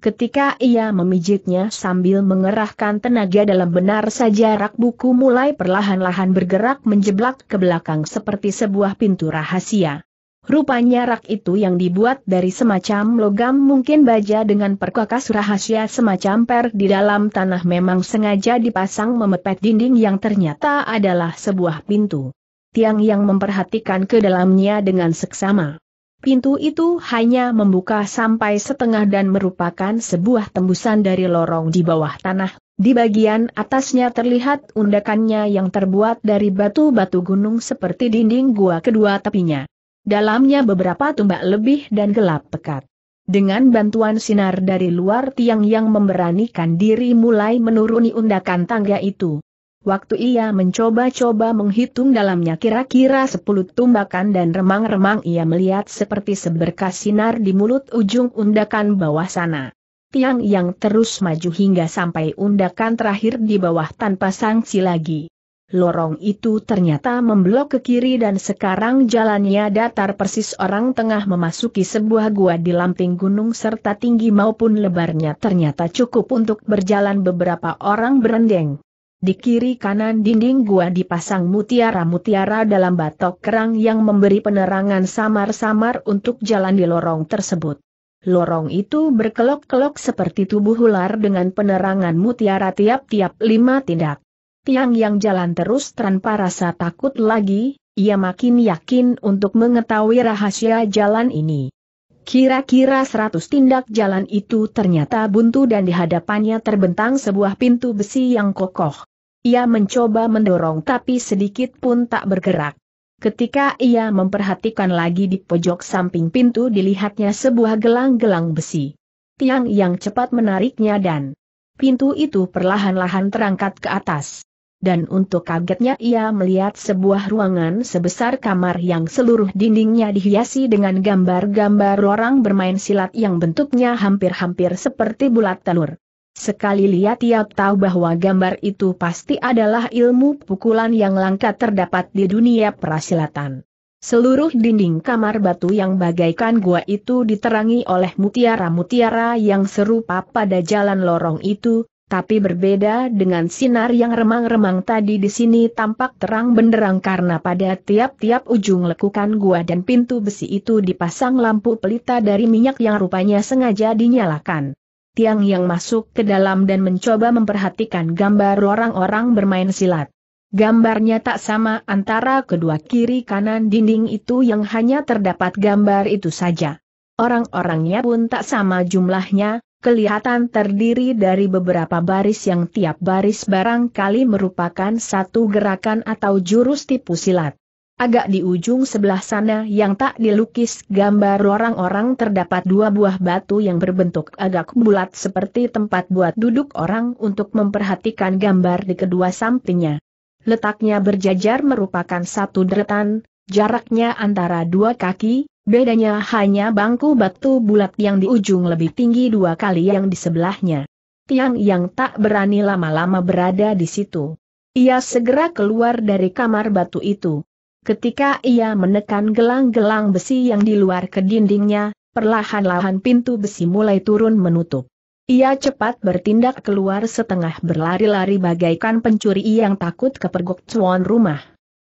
Ketika ia memijitnya sambil mengerahkan tenaga dalam benar saja rak buku mulai perlahan-lahan bergerak menjeblak ke belakang seperti sebuah pintu rahasia. Rupanya rak itu yang dibuat dari semacam logam mungkin baja dengan perkakas rahasia semacam per di dalam tanah memang sengaja dipasang memepet dinding yang ternyata adalah sebuah pintu. Tiang yang memperhatikan ke dalamnya dengan seksama Pintu itu hanya membuka sampai setengah dan merupakan sebuah tembusan dari lorong di bawah tanah. Di bagian atasnya terlihat undakannya yang terbuat dari batu-batu gunung seperti dinding gua kedua tepinya. Dalamnya beberapa tumbak lebih dan gelap pekat. Dengan bantuan sinar dari luar tiang yang memberanikan diri mulai menuruni undakan tangga itu, Waktu ia mencoba-coba menghitung dalamnya kira-kira sepuluh tumbakan dan remang-remang ia melihat seperti seberkas sinar di mulut ujung undakan bawah sana. Tiang yang terus maju hingga sampai undakan terakhir di bawah tanpa sanksi lagi. Lorong itu ternyata memblok ke kiri dan sekarang jalannya datar persis orang tengah memasuki sebuah gua di lamping gunung serta tinggi maupun lebarnya ternyata cukup untuk berjalan beberapa orang berendeng. Di kiri kanan dinding gua dipasang mutiara-mutiara dalam batok kerang yang memberi penerangan samar-samar untuk jalan di lorong tersebut. Lorong itu berkelok-kelok seperti tubuh ular dengan penerangan mutiara tiap-tiap lima tindak. Tiang yang jalan terus tanpa rasa takut lagi, ia makin yakin untuk mengetahui rahasia jalan ini. Kira-kira seratus tindak jalan itu ternyata buntu dan di hadapannya terbentang sebuah pintu besi yang kokoh. Ia mencoba mendorong tapi sedikit pun tak bergerak. Ketika ia memperhatikan lagi di pojok samping pintu dilihatnya sebuah gelang-gelang besi. Tiang yang cepat menariknya dan pintu itu perlahan-lahan terangkat ke atas. Dan untuk kagetnya ia melihat sebuah ruangan sebesar kamar yang seluruh dindingnya dihiasi dengan gambar-gambar orang bermain silat yang bentuknya hampir-hampir seperti bulat telur. Sekali lihat ia tahu bahwa gambar itu pasti adalah ilmu pukulan yang langka terdapat di dunia persilatan. Seluruh dinding kamar batu yang bagaikan gua itu diterangi oleh mutiara-mutiara yang serupa pada jalan lorong itu, tapi berbeda dengan sinar yang remang-remang tadi di sini tampak terang benderang karena pada tiap-tiap ujung lekukan gua dan pintu besi itu dipasang lampu pelita dari minyak yang rupanya sengaja dinyalakan. Tiang yang masuk ke dalam dan mencoba memperhatikan gambar orang-orang bermain silat. Gambarnya tak sama antara kedua kiri kanan dinding itu yang hanya terdapat gambar itu saja. Orang-orangnya pun tak sama jumlahnya, kelihatan terdiri dari beberapa baris yang tiap baris barangkali merupakan satu gerakan atau jurus tipu silat. Agak di ujung sebelah sana yang tak dilukis gambar orang-orang terdapat dua buah batu yang berbentuk agak bulat seperti tempat buat duduk orang untuk memperhatikan gambar di kedua sampingnya. Letaknya berjajar merupakan satu deretan, jaraknya antara dua kaki, bedanya hanya bangku batu bulat yang di ujung lebih tinggi dua kali yang di sebelahnya. Tiang yang tak berani lama-lama berada di situ. Ia segera keluar dari kamar batu itu. Ketika ia menekan gelang-gelang besi yang di luar ke dindingnya, perlahan-lahan pintu besi mulai turun menutup. Ia cepat bertindak keluar setengah berlari-lari bagaikan pencuri yang takut kepergok cuan rumah.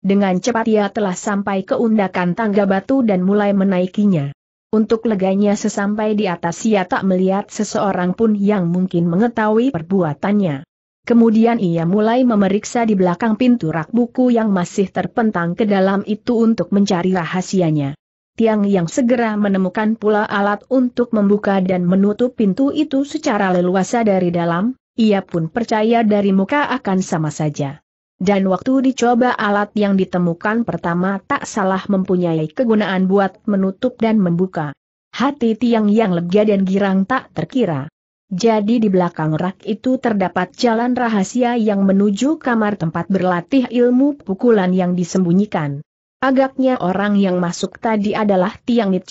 Dengan cepat ia telah sampai ke undakan tangga batu dan mulai menaikinya. Untuk leganya sesampai di atas ia tak melihat seseorang pun yang mungkin mengetahui perbuatannya. Kemudian ia mulai memeriksa di belakang pintu rak buku yang masih terpentang ke dalam itu untuk mencari rahasianya. Tiang yang segera menemukan pula alat untuk membuka dan menutup pintu itu secara leluasa dari dalam, ia pun percaya dari muka akan sama saja. Dan waktu dicoba alat yang ditemukan pertama tak salah mempunyai kegunaan buat menutup dan membuka. Hati tiang yang lega dan girang tak terkira. Jadi di belakang rak itu terdapat jalan rahasia yang menuju kamar tempat berlatih ilmu pukulan yang disembunyikan. Agaknya orang yang masuk tadi adalah Tiang It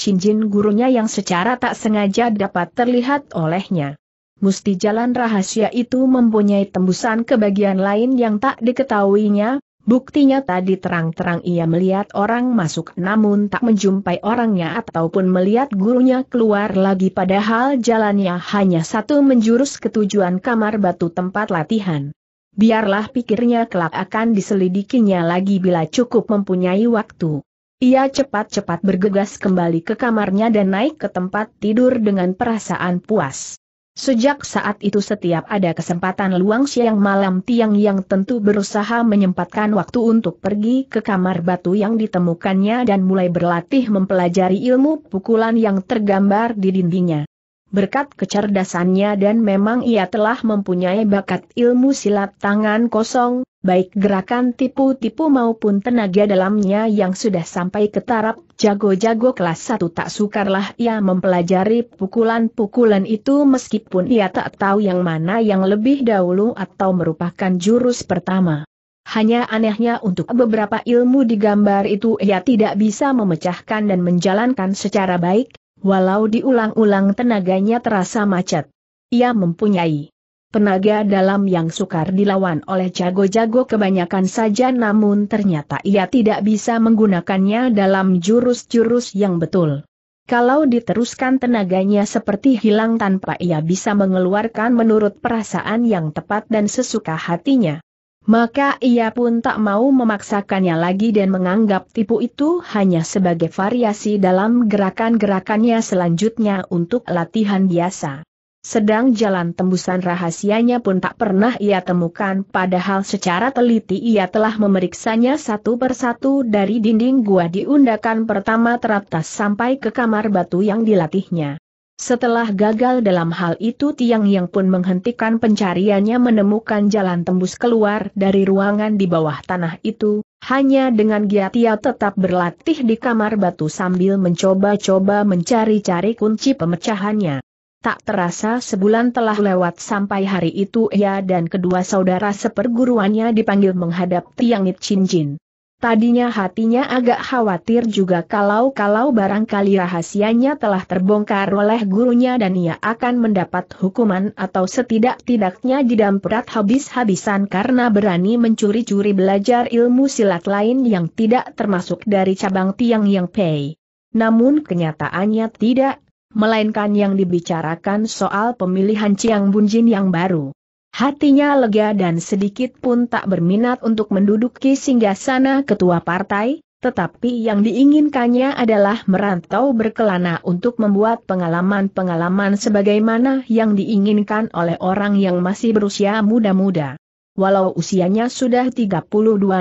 gurunya yang secara tak sengaja dapat terlihat olehnya. Musti jalan rahasia itu mempunyai tembusan ke bagian lain yang tak diketahuinya, Buktinya tadi terang-terang ia melihat orang masuk namun tak menjumpai orangnya ataupun melihat gurunya keluar lagi padahal jalannya hanya satu menjurus ke tujuan kamar batu tempat latihan. Biarlah pikirnya kelak akan diselidikinya lagi bila cukup mempunyai waktu. Ia cepat-cepat bergegas kembali ke kamarnya dan naik ke tempat tidur dengan perasaan puas. Sejak saat itu setiap ada kesempatan luang siang malam tiang yang tentu berusaha menyempatkan waktu untuk pergi ke kamar batu yang ditemukannya dan mulai berlatih mempelajari ilmu pukulan yang tergambar di dindingnya berkat kecerdasannya dan memang ia telah mempunyai bakat ilmu silat tangan kosong, baik gerakan tipu-tipu maupun tenaga dalamnya yang sudah sampai ke taraf jago-jago kelas 1 tak sukarlah ia mempelajari pukulan-pukulan itu meskipun ia tak tahu yang mana yang lebih dahulu atau merupakan jurus pertama. Hanya anehnya untuk beberapa ilmu di gambar itu ia tidak bisa memecahkan dan menjalankan secara baik, Walau diulang-ulang tenaganya terasa macet. Ia mempunyai tenaga dalam yang sukar dilawan oleh jago-jago kebanyakan saja namun ternyata ia tidak bisa menggunakannya dalam jurus-jurus yang betul. Kalau diteruskan tenaganya seperti hilang tanpa ia bisa mengeluarkan menurut perasaan yang tepat dan sesuka hatinya. Maka ia pun tak mau memaksakannya lagi dan menganggap tipu itu hanya sebagai variasi dalam gerakan-gerakannya selanjutnya untuk latihan biasa. Sedang jalan tembusan rahasianya pun tak pernah ia temukan padahal secara teliti ia telah memeriksanya satu persatu dari dinding gua diundakan pertama teratas sampai ke kamar batu yang dilatihnya. Setelah gagal dalam hal itu Tiang Yang pun menghentikan pencariannya menemukan jalan tembus keluar dari ruangan di bawah tanah itu, hanya dengan giat ia tetap berlatih di kamar batu sambil mencoba-coba mencari-cari kunci pemecahannya. Tak terasa sebulan telah lewat sampai hari itu ia dan kedua saudara seperguruannya dipanggil menghadap Tiang It Chin Jin. Tadinya hatinya agak khawatir juga kalau-kalau barangkali rahasianya telah terbongkar oleh gurunya dan ia akan mendapat hukuman atau setidak-tidaknya didamprat habis-habisan karena berani mencuri-curi belajar ilmu silat lain yang tidak termasuk dari cabang Tiang Yang Pei. Namun kenyataannya tidak, melainkan yang dibicarakan soal pemilihan Ciang Bunjin yang baru. Hatinya lega dan sedikit pun tak berminat untuk menduduki singgasana ketua partai, tetapi yang diinginkannya adalah merantau berkelana untuk membuat pengalaman-pengalaman sebagaimana yang diinginkan oleh orang yang masih berusia muda-muda. Walau usianya sudah 32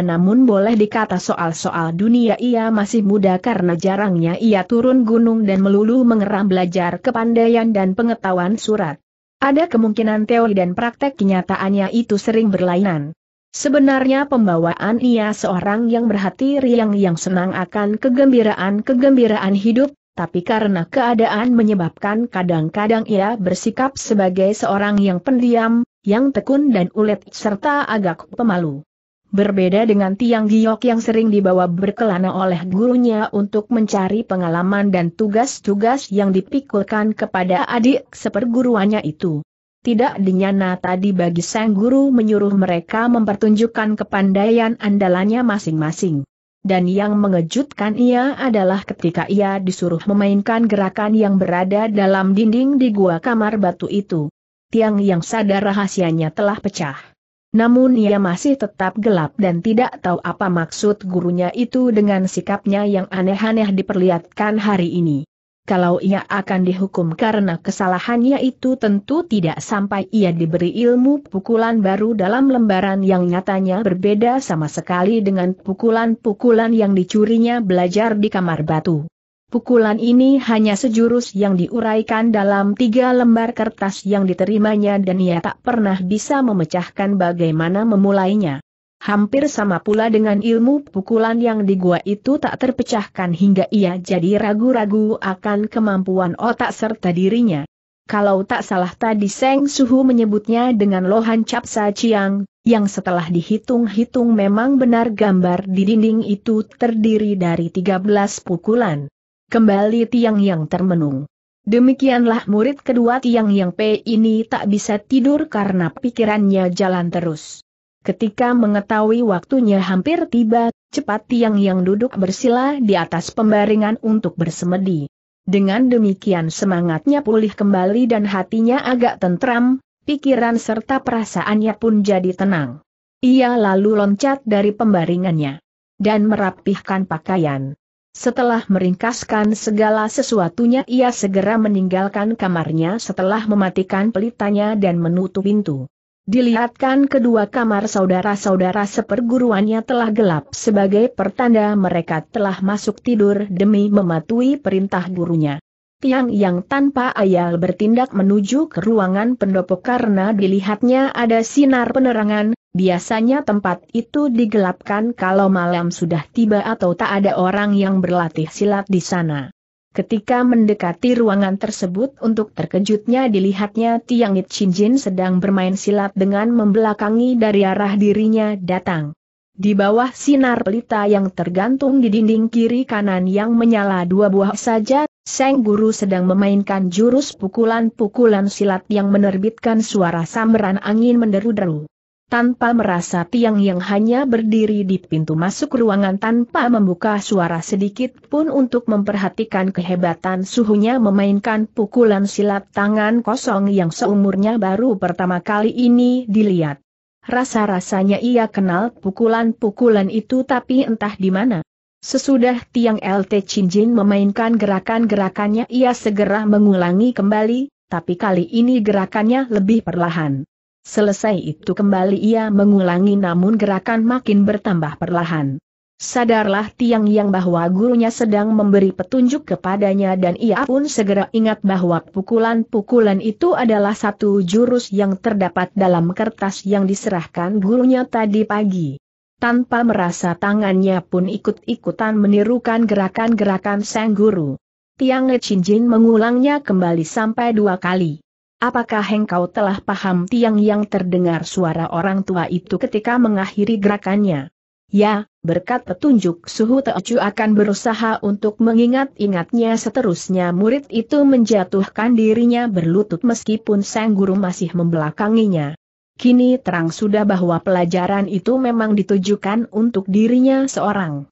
namun boleh dikata soal-soal dunia ia masih muda karena jarangnya ia turun gunung dan melulu mengeram belajar kepandaian dan pengetahuan surat. Ada kemungkinan teori dan praktek kenyataannya itu sering berlainan. Sebenarnya pembawaan ia seorang yang berhati riang yang senang akan kegembiraan-kegembiraan hidup, tapi karena keadaan menyebabkan kadang-kadang ia bersikap sebagai seorang yang pendiam, yang tekun dan ulet serta agak pemalu. Berbeda dengan Tiang Giok yang sering dibawa berkelana oleh gurunya untuk mencari pengalaman dan tugas-tugas yang dipikulkan kepada adik seperguruannya itu. Tidak dinyana tadi bagi sang guru menyuruh mereka mempertunjukkan kepandaian andalannya masing-masing. Dan yang mengejutkan ia adalah ketika ia disuruh memainkan gerakan yang berada dalam dinding di gua kamar batu itu. Tiang yang sadar rahasianya telah pecah. Namun ia masih tetap gelap dan tidak tahu apa maksud gurunya itu dengan sikapnya yang aneh-aneh diperlihatkan hari ini. Kalau ia akan dihukum karena kesalahannya itu tentu tidak sampai ia diberi ilmu pukulan baru dalam lembaran yang nyatanya berbeda sama sekali dengan pukulan-pukulan yang dicurinya belajar di kamar batu. Pukulan ini hanya sejurus yang diuraikan dalam tiga lembar kertas yang diterimanya dan ia tak pernah bisa memecahkan bagaimana memulainya. Hampir sama pula dengan ilmu pukulan yang di gua itu tak terpecahkan hingga ia jadi ragu-ragu akan kemampuan otak serta dirinya. Kalau tak salah tadi Seng Suhu menyebutnya dengan Lohan Capsa Chiang, yang setelah dihitung-hitung memang benar gambar di dinding itu terdiri dari 13 pukulan. Kembali tiang yang termenung. Demikianlah murid kedua tiang yang P ini tak bisa tidur karena pikirannya jalan terus. Ketika mengetahui waktunya hampir tiba, cepat tiang yang duduk bersila di atas pembaringan untuk bersemedi. Dengan demikian semangatnya pulih kembali dan hatinya agak tentram, pikiran serta perasaannya pun jadi tenang. Ia lalu loncat dari pembaringannya dan merapihkan pakaian. Setelah meringkaskan segala sesuatunya ia segera meninggalkan kamarnya setelah mematikan pelitanya dan menutup pintu. Dilihatkan kedua kamar saudara-saudara seperguruannya telah gelap sebagai pertanda mereka telah masuk tidur demi mematuhi perintah gurunya. Tiang yang tanpa ayal bertindak menuju ke ruangan pendopo karena dilihatnya ada sinar penerangan, Biasanya tempat itu digelapkan kalau malam sudah tiba atau tak ada orang yang berlatih silat di sana. Ketika mendekati ruangan tersebut untuk terkejutnya dilihatnya Tiang It Jin sedang bermain silat dengan membelakangi dari arah dirinya datang. Di bawah sinar pelita yang tergantung di dinding kiri kanan yang menyala dua buah saja, Seng Guru sedang memainkan jurus pukulan-pukulan silat yang menerbitkan suara samberan angin menderu-deru tanpa merasa tiang yang hanya berdiri di pintu masuk ruangan tanpa membuka suara sedikit pun untuk memperhatikan kehebatan suhunya memainkan pukulan silat tangan kosong yang seumurnya baru pertama kali ini dilihat. Rasa-rasanya ia kenal pukulan-pukulan itu tapi entah di mana. Sesudah tiang LT Cincin memainkan gerakan-gerakannya ia segera mengulangi kembali, tapi kali ini gerakannya lebih perlahan. Selesai itu kembali ia mengulangi namun gerakan makin bertambah perlahan. Sadarlah Tiang Yang bahwa gurunya sedang memberi petunjuk kepadanya dan ia pun segera ingat bahwa pukulan-pukulan itu adalah satu jurus yang terdapat dalam kertas yang diserahkan gurunya tadi pagi. Tanpa merasa tangannya pun ikut-ikutan menirukan gerakan-gerakan sang guru. Tiang Lechin Jin mengulangnya kembali sampai dua kali. Apakah engkau telah paham tiang yang terdengar suara orang tua itu ketika mengakhiri gerakannya? Ya, berkat petunjuk suhu Teocu akan berusaha untuk mengingat-ingatnya seterusnya murid itu menjatuhkan dirinya berlutut meskipun sang guru masih membelakanginya. Kini terang sudah bahwa pelajaran itu memang ditujukan untuk dirinya seorang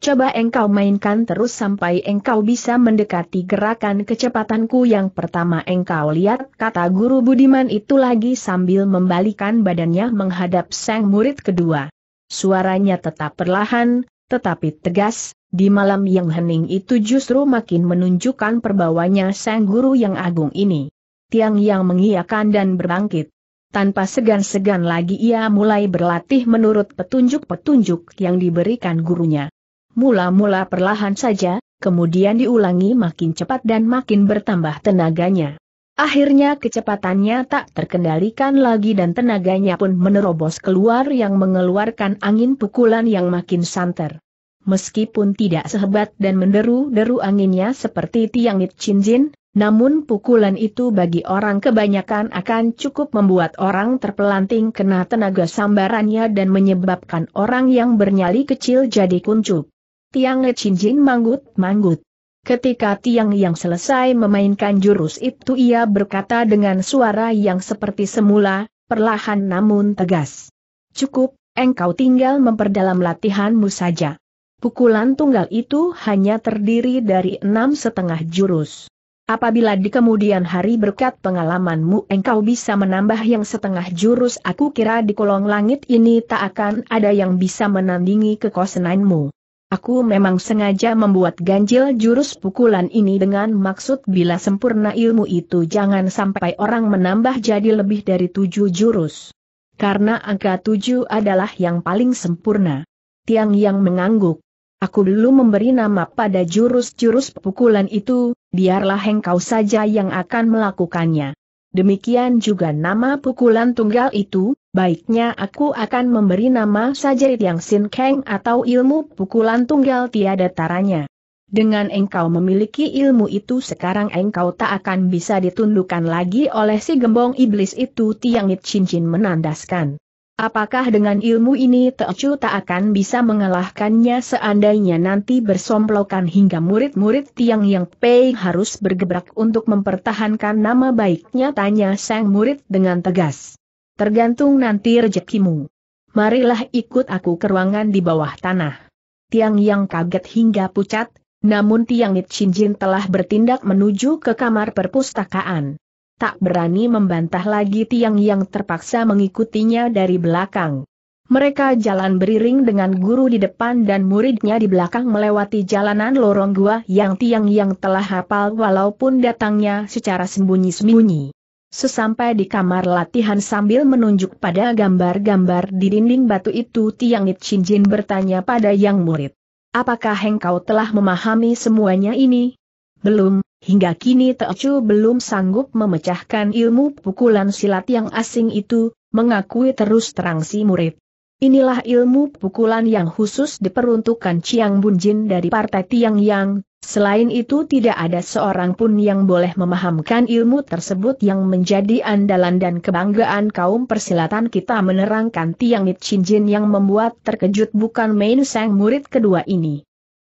coba engkau mainkan terus sampai engkau bisa mendekati gerakan kecepatanku yang pertama engkau lihat, kata guru Budiman itu lagi sambil membalikan badannya menghadap sang murid kedua. Suaranya tetap perlahan, tetapi tegas, di malam yang hening itu justru makin menunjukkan perbawanya sang guru yang agung ini. Tiang yang mengiakan dan berbangkit. Tanpa segan-segan lagi ia mulai berlatih menurut petunjuk-petunjuk yang diberikan gurunya mula-mula perlahan saja, kemudian diulangi makin cepat dan makin bertambah tenaganya. Akhirnya kecepatannya tak terkendalikan lagi dan tenaganya pun menerobos keluar yang mengeluarkan angin pukulan yang makin santer. Meskipun tidak sehebat dan menderu-deru anginnya seperti tiang Nit Chinjin, namun pukulan itu bagi orang kebanyakan akan cukup membuat orang terpelanting kena tenaga sambarannya dan menyebabkan orang yang bernyali kecil jadi kuncup. Tiang Cinjin manggut-manggut. Ketika Tiang yang selesai memainkan jurus itu ia berkata dengan suara yang seperti semula, perlahan namun tegas. Cukup, engkau tinggal memperdalam latihanmu saja. Pukulan tunggal itu hanya terdiri dari enam setengah jurus. Apabila di kemudian hari berkat pengalamanmu engkau bisa menambah yang setengah jurus aku kira di kolong langit ini tak akan ada yang bisa menandingi kekosenanmu. Aku memang sengaja membuat ganjil jurus pukulan ini dengan maksud bila sempurna ilmu itu jangan sampai orang menambah jadi lebih dari tujuh jurus. Karena angka tujuh adalah yang paling sempurna. Tiang yang mengangguk. Aku dulu memberi nama pada jurus-jurus pukulan itu, biarlah engkau saja yang akan melakukannya. Demikian juga nama pukulan tunggal itu, Baiknya aku akan memberi nama saja Yang Sin Kang atau ilmu pukulan tunggal tiada taranya. Dengan engkau memiliki ilmu itu sekarang engkau tak akan bisa ditundukkan lagi oleh si gembong iblis itu Tiangit cincin menandaskan. Apakah dengan ilmu ini Teocu tak akan bisa mengalahkannya seandainya nanti bersomplokan hingga murid-murid Tiang Yang Pei harus bergebrak untuk mempertahankan nama baiknya tanya sang murid dengan tegas. Tergantung nanti rezekimu. Marilah ikut aku ke ruangan di bawah tanah. Tiang yang kaget hingga pucat, namun Tiang Jin telah bertindak menuju ke kamar perpustakaan. Tak berani membantah lagi Tiang yang terpaksa mengikutinya dari belakang. Mereka jalan beriring dengan guru di depan dan muridnya di belakang melewati jalanan lorong gua yang Tiang yang telah hafal walaupun datangnya secara sembunyi-sembunyi. Sesampai di kamar latihan sambil menunjuk pada gambar-gambar di dinding batu itu Tiang Chinjin bertanya pada yang murid. Apakah engkau telah memahami semuanya ini? Belum, hingga kini Teocu belum sanggup memecahkan ilmu pukulan silat yang asing itu, mengakui terus terang si murid. Inilah ilmu pukulan yang khusus diperuntukkan Chiang Bunjin dari partai Tiang Yang, Selain itu tidak ada seorang pun yang boleh memahamkan ilmu tersebut yang menjadi andalan dan kebanggaan kaum persilatan kita menerangkan Tiang It Chin Jin yang membuat terkejut bukan main sang murid kedua ini.